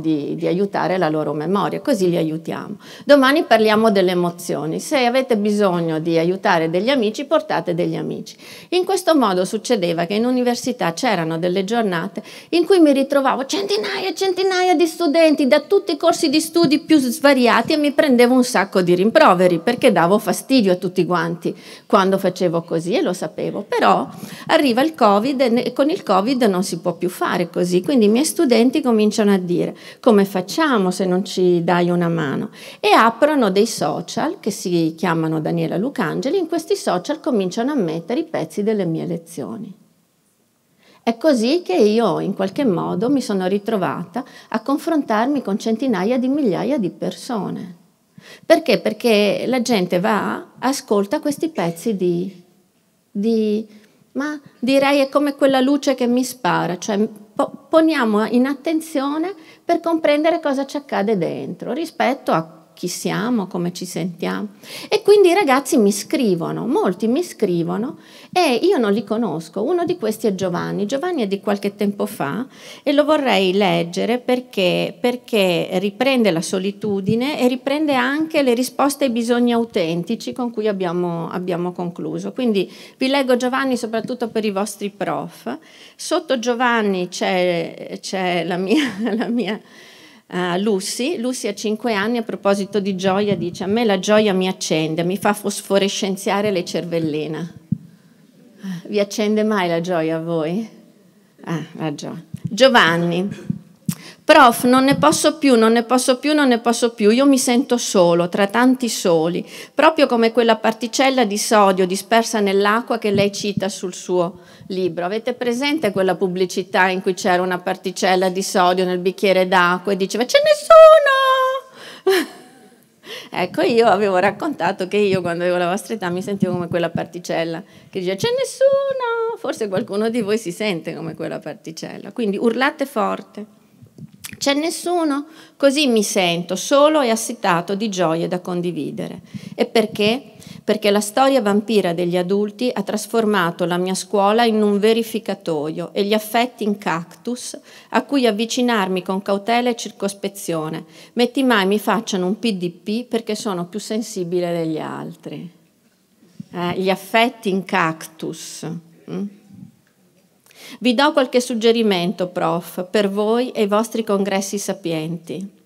di, di, aiutare la loro memoria, così li aiutiamo. Domani parliamo delle emozioni, se avete bisogno di aiutare degli amici portate degli amici. In questo modo succedeva che in università c'erano delle giornate in cui mi ritrovavo centinaia e centinaia di studenti da tutti i corsi di studi più svariati e mi prendevo un sacco di rimproveri poveri perché davo fastidio a tutti quanti quando facevo così e lo sapevo, però arriva il Covid e con il Covid non si può più fare così, quindi i miei studenti cominciano a dire come facciamo se non ci dai una mano e aprono dei social che si chiamano Daniela Lucangeli, in questi social cominciano a mettere i pezzi delle mie lezioni. È così che io in qualche modo mi sono ritrovata a confrontarmi con centinaia di migliaia di persone. Perché? Perché la gente va, ascolta questi pezzi di, di ma direi è come quella luce che mi spara, cioè poniamo in attenzione per comprendere cosa ci accade dentro rispetto a chi siamo, come ci sentiamo. E quindi i ragazzi mi scrivono, molti mi scrivono e io non li conosco. Uno di questi è Giovanni. Giovanni è di qualche tempo fa e lo vorrei leggere perché, perché riprende la solitudine e riprende anche le risposte ai bisogni autentici con cui abbiamo, abbiamo concluso. Quindi vi leggo Giovanni soprattutto per i vostri prof. Sotto Giovanni c'è, c'è la mia... (laughs) La mia Lucy. Lucy a 5 anni a proposito di gioia dice a me la gioia mi accende, mi fa fosforescenziare le cervellina. Ah, vi accende mai la gioia a voi? Ah, la gioia. Giovanni, Prof, non ne posso più, non ne posso più, non ne posso più, io mi sento solo, tra tanti soli, proprio come quella particella di sodio dispersa nell'acqua che lei cita sul suo libro. Avete presente quella pubblicità in cui c'era una particella di sodio nel bicchiere d'acqua e diceva c'è nessuno? (laughs) Ecco, io avevo raccontato che io quando avevo la vostra età mi sentivo come quella particella che diceva c'è nessuno, forse qualcuno di voi si sente come quella particella, quindi urlate forte. C'è nessuno? Così mi sento, solo e assitato di gioie da condividere. E perché? Perché la storia vampira degli adulti ha trasformato la mia scuola in un verificatoio e gli affetti in cactus a cui avvicinarmi con cautela e circospezione, metti mai mi facciano un PDP perché sono più sensibile degli altri. Eh, gli affetti in cactus. Mm? Vi do qualche suggerimento, prof, per voi e i vostri congressi sapienti.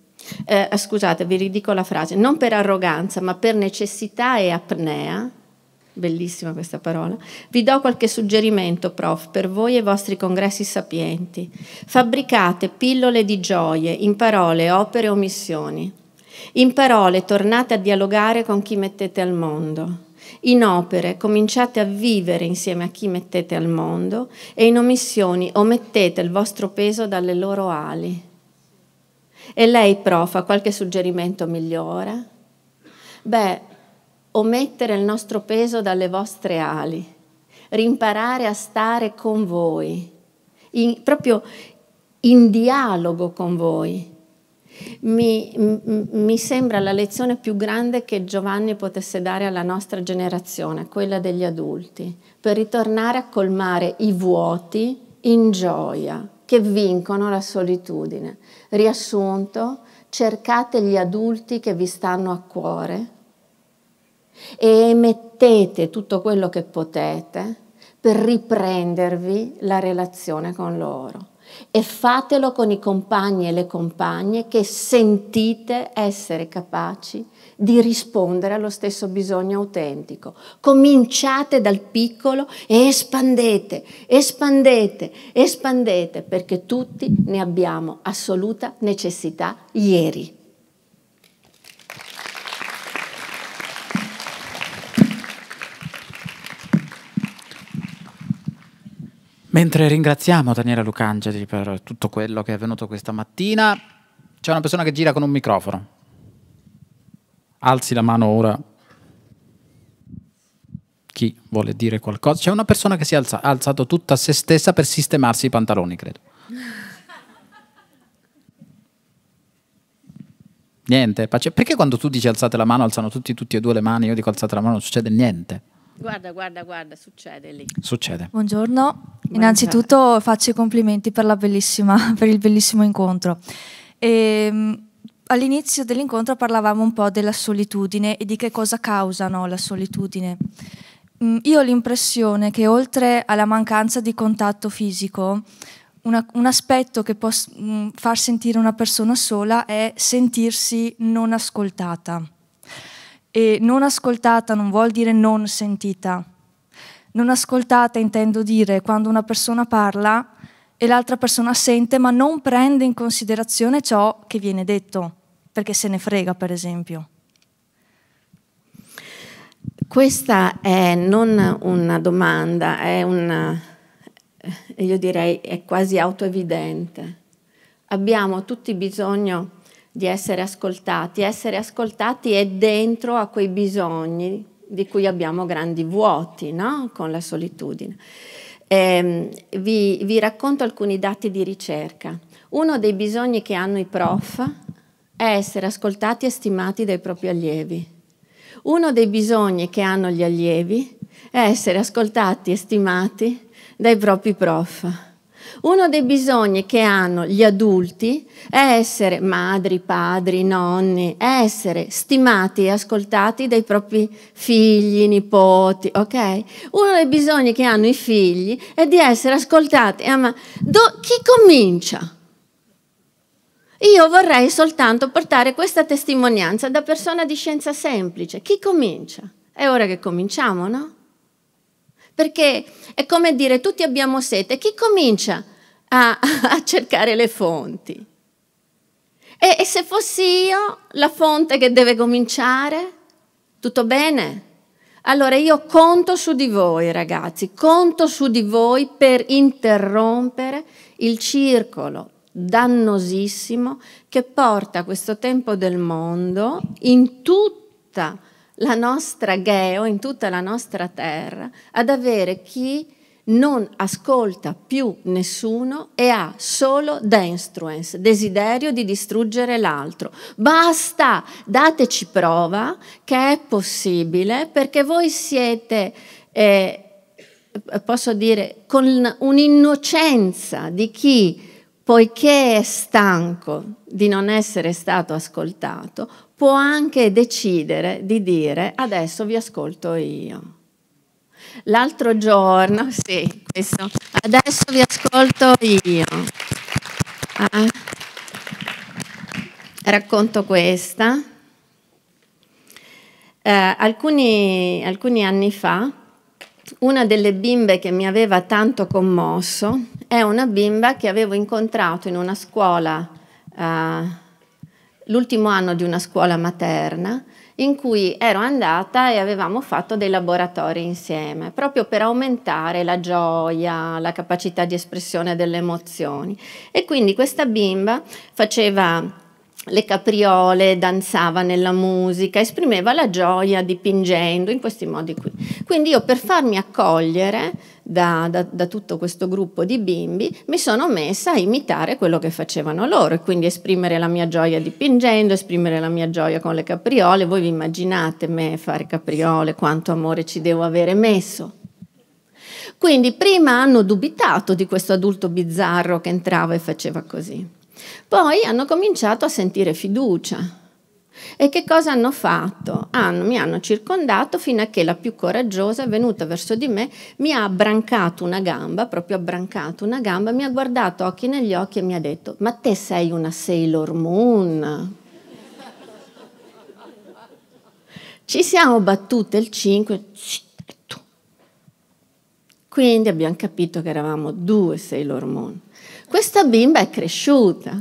Eh, eh, scusate, vi ridico la frase, non per arroganza, ma per necessità e apnea, bellissima questa parola, vi do qualche suggerimento, prof, per voi e i vostri congressi sapienti. Fabbricate pillole di gioie in parole, opere o missioni. In parole tornate a dialogare con chi mettete al mondo in opere cominciate a vivere insieme a chi mettete al mondo e in omissioni omettete il vostro peso dalle loro ali. E lei, prof, ha qualche suggerimento migliore? Beh, omettere il nostro peso dalle vostre ali, rimparare a stare con voi, in, proprio in dialogo con voi, mi, mi, sembra la lezione più grande che Giovanni potesse dare alla nostra generazione, quella degli adulti, per ritornare a colmare i vuoti in gioia che vincono la solitudine. Riassunto, cercate gli adulti che vi stanno a cuore e emettete tutto quello che potete per riprendervi la relazione con loro e fatelo con i compagni e le compagne che sentite essere capaci di rispondere allo stesso bisogno autentico. Cominciate dal piccolo e espandete, espandete, espandete, perché tutti ne abbiamo assoluta necessità ieri. Mentre ringraziamo Daniela Lucangeli per tutto quello che è avvenuto questa mattina, c'è una persona che gira con un microfono. Alzi la mano ora. Chi vuole dire qualcosa? C'è una persona che si è alza, alzato tutta se stessa per sistemarsi i pantaloni, credo. niente, pace. Perché quando tu dici alzate la mano alzano tutti, tutti e due le mani, io dico alzate la mano, non succede niente. Guarda, guarda, guarda, succede lì. Succede. Buongiorno. Buongiorno. Innanzitutto faccio i complimenti per, bellissima, (laughs) per il bellissimo incontro. Ehm, all'inizio dell'incontro parlavamo un po' della solitudine e di che cosa causa no, la solitudine. Mm, io ho l'impressione che oltre alla mancanza di contatto fisico, una, un aspetto che può mm, far sentire una persona sola è sentirsi non ascoltata. E non ascoltata non vuol dire non sentita. Non ascoltata intendo dire quando una persona parla e l'altra persona sente ma non prende in considerazione ciò che viene detto, perché se ne frega per esempio. Questa è non una domanda, è una, eh, io direi, è quasi autoevidente. Abbiamo tutti bisogno di essere ascoltati. Essere ascoltati è dentro a quei bisogni di cui abbiamo grandi vuoti no? con la solitudine. Eh, vi, vi racconto alcuni dati di ricerca. Uno dei bisogni che hanno i prof è essere ascoltati e stimati dai propri allievi. Uno dei bisogni che hanno gli allievi è essere ascoltati e stimati dai propri prof. Uno dei bisogni che hanno gli adulti è essere madri, padri, nonni, è essere stimati e ascoltati dai propri figli, nipoti, ok? Uno dei bisogni che hanno i figli è di essere ascoltati e ah, amati. Chi comincia? Io vorrei soltanto portare questa testimonianza da persona di scienza semplice. Chi comincia? È ora che cominciamo, no? Perché è come dire tutti abbiamo sete. Chi comincia a, (laughs) a cercare le fonti. E, e se fossi io la fonte che deve cominciare? Tutto bene? Allora io conto su di voi ragazzi, conto su di voi per interrompere il circolo dannosissimo che porta questo tempo del mondo in tutta la nostra geo, in tutta la nostra terra, ad avere chi non ascolta più nessuno e ha solo denstruens, desiderio di distruggere l'altro. Basta, dateci prova che è possibile perché voi siete, eh, posso dire, con un'innocenza di chi, poiché è stanco di non essere stato ascoltato, può anche decidere di dire adesso vi ascolto io. L'altro giorno, sì, questo. Adesso vi ascolto io. Ah. Racconto questa. Eh, alcuni, alcuni anni fa, una delle bimbe che mi aveva tanto commosso è una bimba che avevo incontrato in una scuola, eh, l'ultimo anno di una scuola materna, in cui ero andata e avevamo fatto dei laboratori insieme, proprio per aumentare la gioia, la capacità di espressione delle emozioni. E quindi questa bimba faceva le capriole, danzava nella musica, esprimeva la gioia dipingendo in questi modi qui. Quindi io per farmi accogliere da, da, da, tutto questo gruppo di bimbi, mi sono messa a imitare quello che facevano loro e quindi esprimere la mia gioia dipingendo, esprimere la mia gioia con le capriole. Voi vi immaginate me fare capriole, quanto amore ci devo avere messo. Quindi prima hanno dubitato di questo adulto bizzarro che entrava e faceva così. Poi hanno cominciato a sentire fiducia e che cosa hanno fatto? Hanno, mi hanno circondato fino a che la più coraggiosa è venuta verso di me, mi ha abbrancato una gamba, proprio abbrancato una gamba, mi ha guardato occhi negli occhi e mi ha detto, ma te sei una Sailor Moon. Ci siamo battute il 5, certo. quindi abbiamo capito che eravamo due Sailor Moon. Questa bimba è cresciuta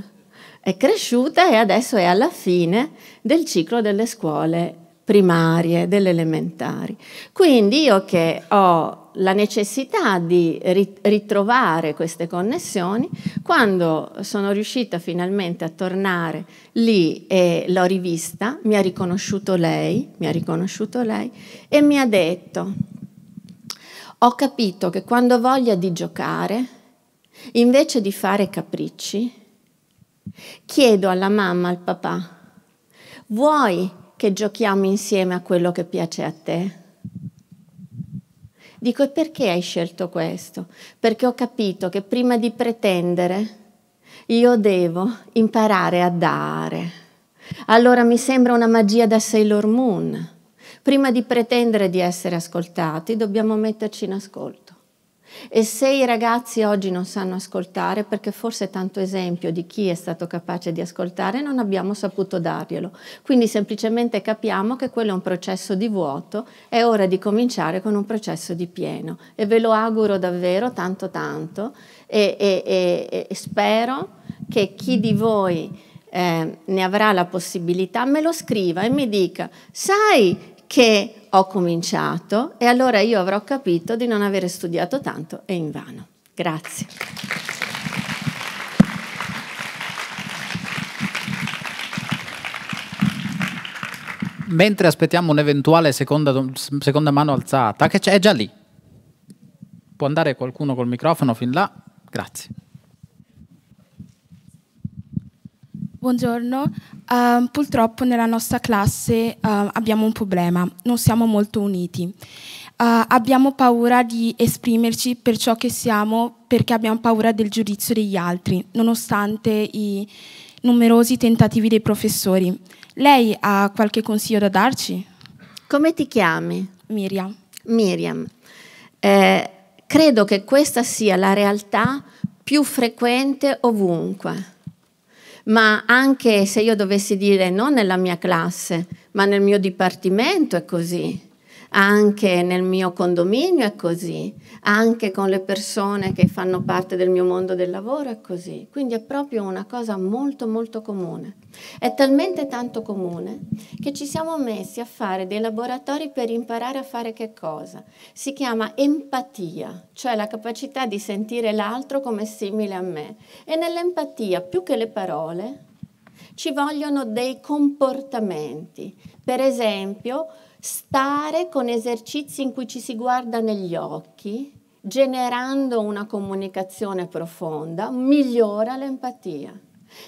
è cresciuta e adesso è alla fine del ciclo delle scuole primarie, delle elementari. Quindi io che ho la necessità di ritrovare queste connessioni, quando sono riuscita finalmente a tornare lì e l'ho rivista, mi ha riconosciuto lei, mi ha riconosciuto lei e mi ha detto, ho capito che quando ho voglia di giocare, invece di fare capricci, Chiedo alla mamma, al papà, vuoi che giochiamo insieme a quello che piace a te? Dico, e perché hai scelto questo? Perché ho capito che prima di pretendere io devo imparare a dare. Allora mi sembra una magia da Sailor Moon. Prima di pretendere di essere ascoltati, dobbiamo metterci in ascolto. E se i ragazzi oggi non sanno ascoltare, perché forse tanto esempio di chi è stato capace di ascoltare non abbiamo saputo darglielo. Quindi semplicemente capiamo che quello è un processo di vuoto, è ora di cominciare con un processo di pieno. E ve lo auguro davvero tanto tanto e, e, e, e spero che chi di voi... Eh, ne avrà la possibilità, me lo scriva e mi dica, sai che ho cominciato e allora io avrò capito di non avere studiato tanto e invano. Grazie. Mentre aspettiamo un'eventuale seconda, seconda mano alzata, che è già lì. Può andare qualcuno col microfono fin là? Grazie. Buongiorno, uh, purtroppo nella nostra classe uh, abbiamo un problema, non siamo molto uniti. Uh, abbiamo paura di esprimerci per ciò che siamo perché abbiamo paura del giudizio degli altri, nonostante i numerosi tentativi dei professori. Lei ha qualche consiglio da darci? Come ti chiami? Miriam. Miriam, eh, credo che questa sia la realtà più frequente ovunque ma anche se io dovessi dire non nella mia classe, ma nel mio dipartimento è così anche nel mio condominio è così, anche con le persone che fanno parte del mio mondo del lavoro è così, quindi è proprio una cosa molto molto comune. È talmente tanto comune che ci siamo messi a fare dei laboratori per imparare a fare che cosa? Si chiama empatia, cioè la capacità di sentire l'altro come simile a me. E nell'empatia, più che le parole, ci vogliono dei comportamenti. Per esempio, stare con esercizi in cui ci si guarda negli occhi, generando una comunicazione profonda, migliora l'empatia.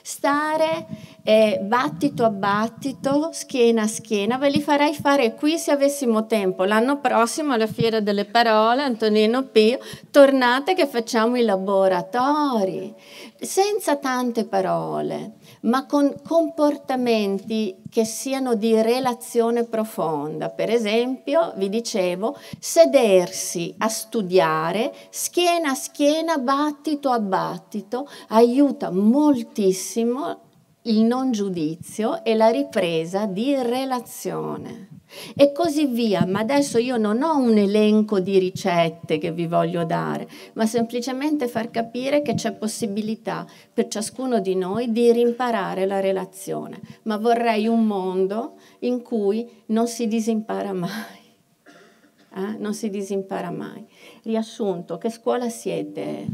Stare eh, battito a battito, schiena a schiena, ve li farei fare qui se avessimo tempo. L'anno prossimo alla Fiera delle Parole, Antonino Pio, tornate che facciamo i laboratori senza tante parole, ma con comportamenti che siano di relazione profonda. Per esempio, vi dicevo, sedersi a studiare schiena a schiena, battito a battito, aiuta moltissimo il non giudizio e la ripresa di relazione e così via, ma adesso io non ho un elenco di ricette che vi voglio dare, ma semplicemente far capire che c'è possibilità per ciascuno di noi di rimparare la relazione, ma vorrei un mondo in cui non si disimpara mai. Eh? Non si disimpara mai. Riassunto, che scuola siete?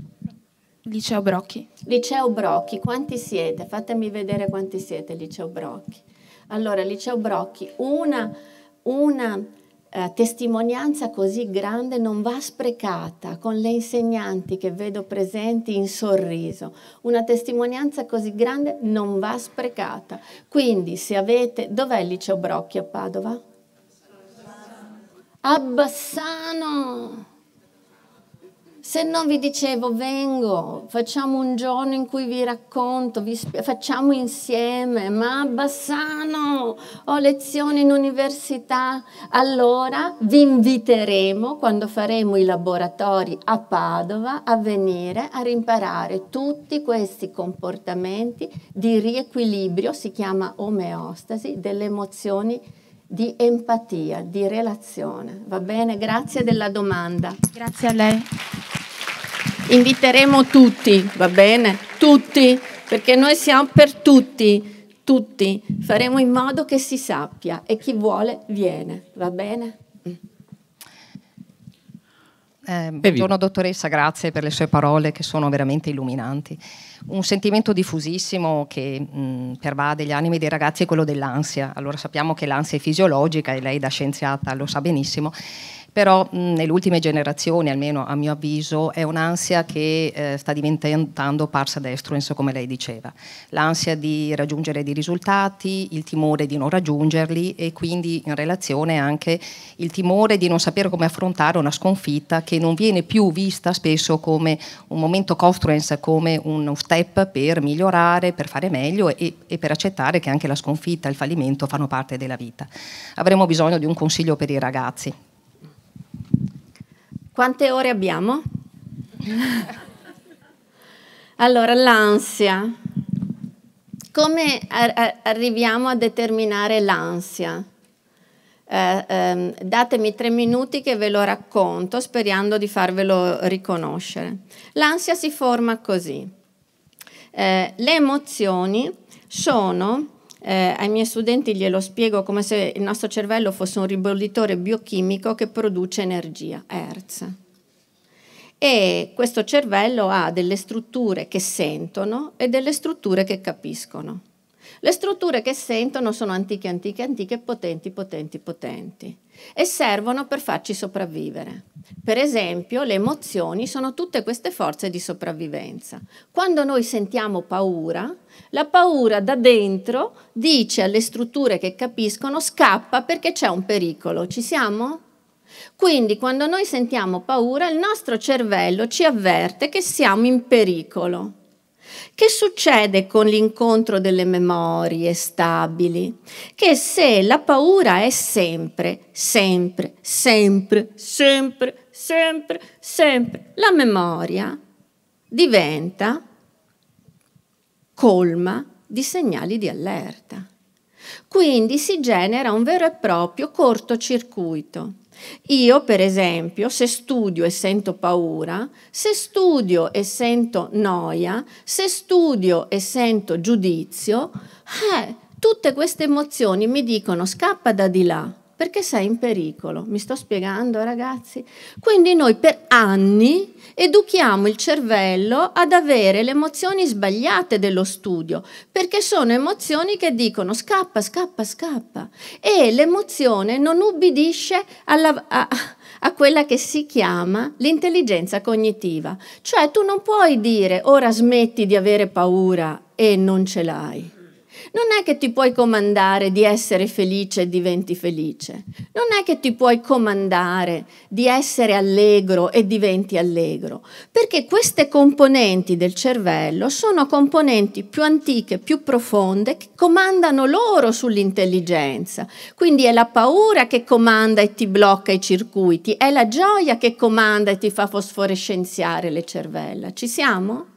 Liceo Brocchi. Liceo Brocchi, quanti siete? Fatemi vedere quanti siete, Liceo Brocchi. Allora, Liceo Brocchi, una una eh, testimonianza così grande non va sprecata con le insegnanti che vedo presenti in sorriso. Una testimonianza così grande non va sprecata. Quindi se avete... Dov'è il liceo Brocchio a Padova? Abbassano! Bassano! Se non vi dicevo vengo, facciamo un giorno in cui vi racconto, vi facciamo insieme, ma Bassano ho lezioni in università, allora vi inviteremo quando faremo i laboratori a Padova a venire a rimparare tutti questi comportamenti di riequilibrio, si chiama omeostasi, delle emozioni di empatia, di relazione. Va bene? Grazie della domanda. Grazie a lei. Inviteremo tutti, va bene? Tutti, perché noi siamo per tutti, tutti. Faremo in modo che si sappia e chi vuole viene, va bene? Eh, buongiorno dottoressa, grazie per le sue parole che sono veramente illuminanti. Un sentimento diffusissimo che mh, pervade gli animi dei ragazzi è quello dell'ansia. Allora sappiamo che l'ansia è fisiologica e lei da scienziata lo sa benissimo però mh, nelle ultime generazioni, almeno a mio avviso, è un'ansia che eh, sta diventando parsa destruens, come lei diceva. L'ansia di raggiungere dei risultati, il timore di non raggiungerli e quindi in relazione anche il timore di non sapere come affrontare una sconfitta che non viene più vista spesso come un momento costruens, come uno step per migliorare, per fare meglio e, e per accettare che anche la sconfitta e il fallimento fanno parte della vita. Avremo bisogno di un consiglio per i ragazzi quante ore abbiamo? allora, l'ansia. Come ar arriviamo a determinare l'ansia? Eh, ehm, datemi tre minuti che ve lo racconto sperando di farvelo riconoscere. L'ansia si forma così. Eh, le emozioni sono eh, ai miei studenti glielo spiego come se il nostro cervello fosse un ribollitore biochimico che produce energia, Hertz. E questo cervello ha delle strutture che sentono e delle strutture che capiscono. Le strutture che sentono sono antiche, antiche, antiche, potenti, potenti, potenti e servono per farci sopravvivere. Per esempio, le emozioni sono tutte queste forze di sopravvivenza. Quando noi sentiamo paura, la paura da dentro dice alle strutture che capiscono scappa perché c'è un pericolo. Ci siamo? Quindi quando noi sentiamo paura, il nostro cervello ci avverte che siamo in pericolo. Che succede con l'incontro delle memorie stabili? Che se la paura è sempre, sempre, sempre, sempre, sempre, sempre, la memoria diventa colma di segnali di allerta. Quindi si genera un vero e proprio cortocircuito io, per esempio, se studio e sento paura, se studio e sento noia, se studio e sento giudizio, eh, tutte queste emozioni mi dicono scappa da di là, perché sei in pericolo. Mi sto spiegando, ragazzi? Quindi noi per anni educhiamo il cervello ad avere le emozioni sbagliate dello studio, perché sono emozioni che dicono scappa, scappa, scappa. E l'emozione non ubbidisce alla, a, a quella che si chiama l'intelligenza cognitiva. Cioè tu non puoi dire ora smetti di avere paura e non ce l'hai. Non è che ti puoi comandare di essere felice e diventi felice. Non è che ti puoi comandare di essere allegro e diventi allegro. Perché queste componenti del cervello sono componenti più antiche, più profonde, che comandano loro sull'intelligenza. Quindi è la paura che comanda e ti blocca i circuiti, è la gioia che comanda e ti fa fosforescenziare le cervella. Ci siamo?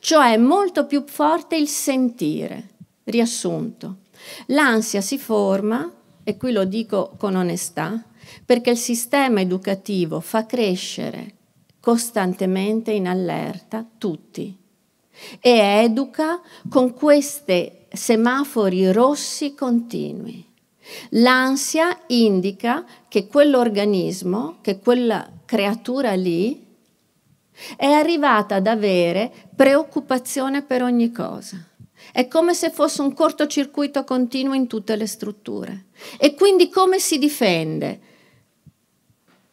Cioè è molto più forte il sentire. Riassunto, l'ansia si forma, e qui lo dico con onestà, perché il sistema educativo fa crescere costantemente in allerta tutti e educa con questi semafori rossi continui. L'ansia indica che quell'organismo, che quella creatura lì, è arrivata ad avere preoccupazione per ogni cosa. È come se fosse un cortocircuito continuo in tutte le strutture. E quindi come si difende?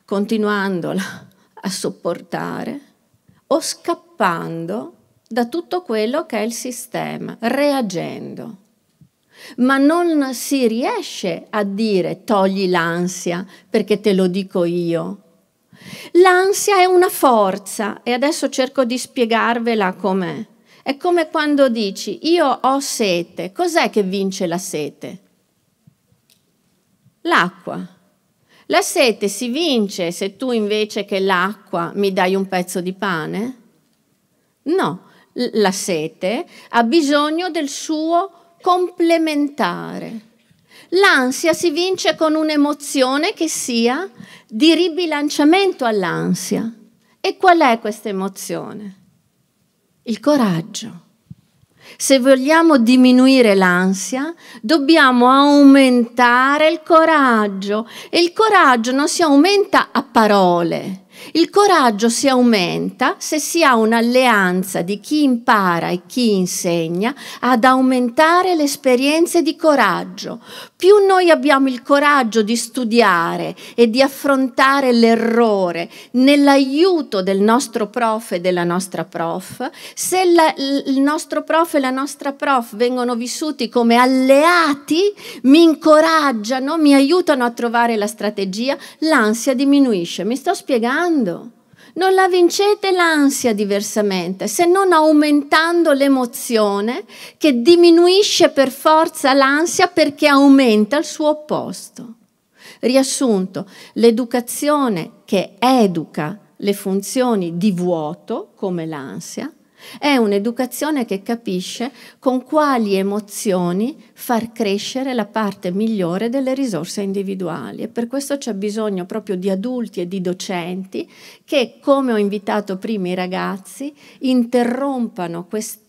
Continuandola a sopportare o scappando da tutto quello che è il sistema, reagendo. Ma non si riesce a dire togli l'ansia perché te lo dico io. L'ansia è una forza e adesso cerco di spiegarvela com'è. È come quando dici io ho sete, cos'è che vince la sete? L'acqua. La sete si vince se tu invece che l'acqua mi dai un pezzo di pane? No, la sete ha bisogno del suo complementare. L'ansia si vince con un'emozione che sia di ribilanciamento all'ansia. E qual è questa emozione? Il coraggio. Se vogliamo diminuire l'ansia, dobbiamo aumentare il coraggio e il coraggio non si aumenta a parole, il coraggio si aumenta se si ha un'alleanza di chi impara e chi insegna ad aumentare le esperienze di coraggio. Più noi abbiamo il coraggio di studiare e di affrontare l'errore nell'aiuto del nostro prof e della nostra prof, se la, il nostro prof e la nostra prof vengono vissuti come alleati, mi incoraggiano, mi aiutano a trovare la strategia, l'ansia diminuisce. Mi sto spiegando? aumentando. Non la vincete l'ansia diversamente, se non aumentando l'emozione che diminuisce per forza l'ansia perché aumenta il suo opposto. Riassunto, l'educazione che educa le funzioni di vuoto, come l'ansia, è un'educazione che capisce con quali emozioni far crescere la parte migliore delle risorse individuali e per questo c'è bisogno proprio di adulti e di docenti che, come ho invitato prima i ragazzi, interrompano questi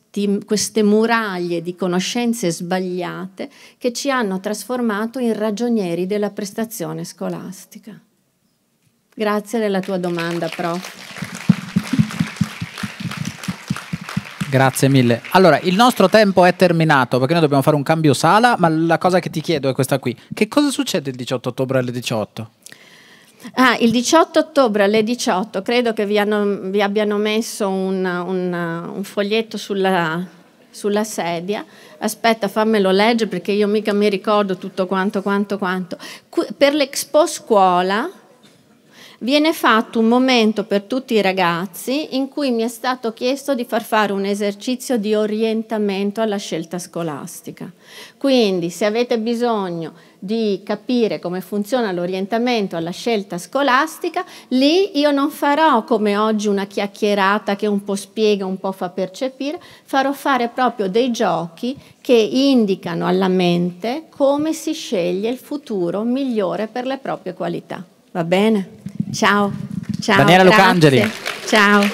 queste muraglie di conoscenze sbagliate che ci hanno trasformato in ragionieri della prestazione scolastica. Grazie della tua domanda, prof. Grazie mille. Allora, il nostro tempo è terminato perché noi dobbiamo fare un cambio sala, ma la cosa che ti chiedo è questa qui. Che cosa succede il 18 ottobre alle 18? Ah, il 18 ottobre alle 18 credo che vi, hanno, vi abbiano messo un, un, un foglietto sulla, sulla, sedia. Aspetta, fammelo leggere perché io mica mi ricordo tutto quanto, quanto, quanto. Per l'Expo Scuola viene fatto un momento per tutti i ragazzi in cui mi è stato chiesto di far fare un esercizio di orientamento alla scelta scolastica. Quindi se avete bisogno di capire come funziona l'orientamento alla scelta scolastica, lì io non farò come oggi una chiacchierata che un po' spiega, un po' fa percepire, farò fare proprio dei giochi che indicano alla mente come si sceglie il futuro migliore per le proprie qualità. Va bene? Ciao. Ciao. Daniela grazie. Lucangeli. Ciao.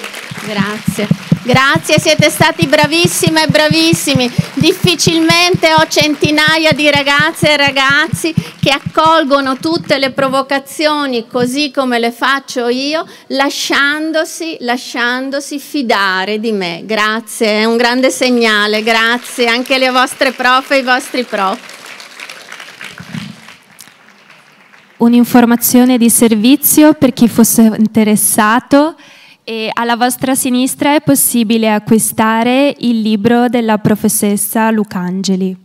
Grazie. Grazie, siete stati bravissime e bravissimi. Difficilmente ho centinaia di ragazze e ragazzi che accolgono tutte le provocazioni così come le faccio io, lasciandosi, lasciandosi fidare di me. Grazie, è un grande segnale, grazie anche alle vostre prof e ai vostri prof. un'informazione di servizio per chi fosse interessato e alla vostra sinistra è possibile acquistare il libro della professessa Lucangeli.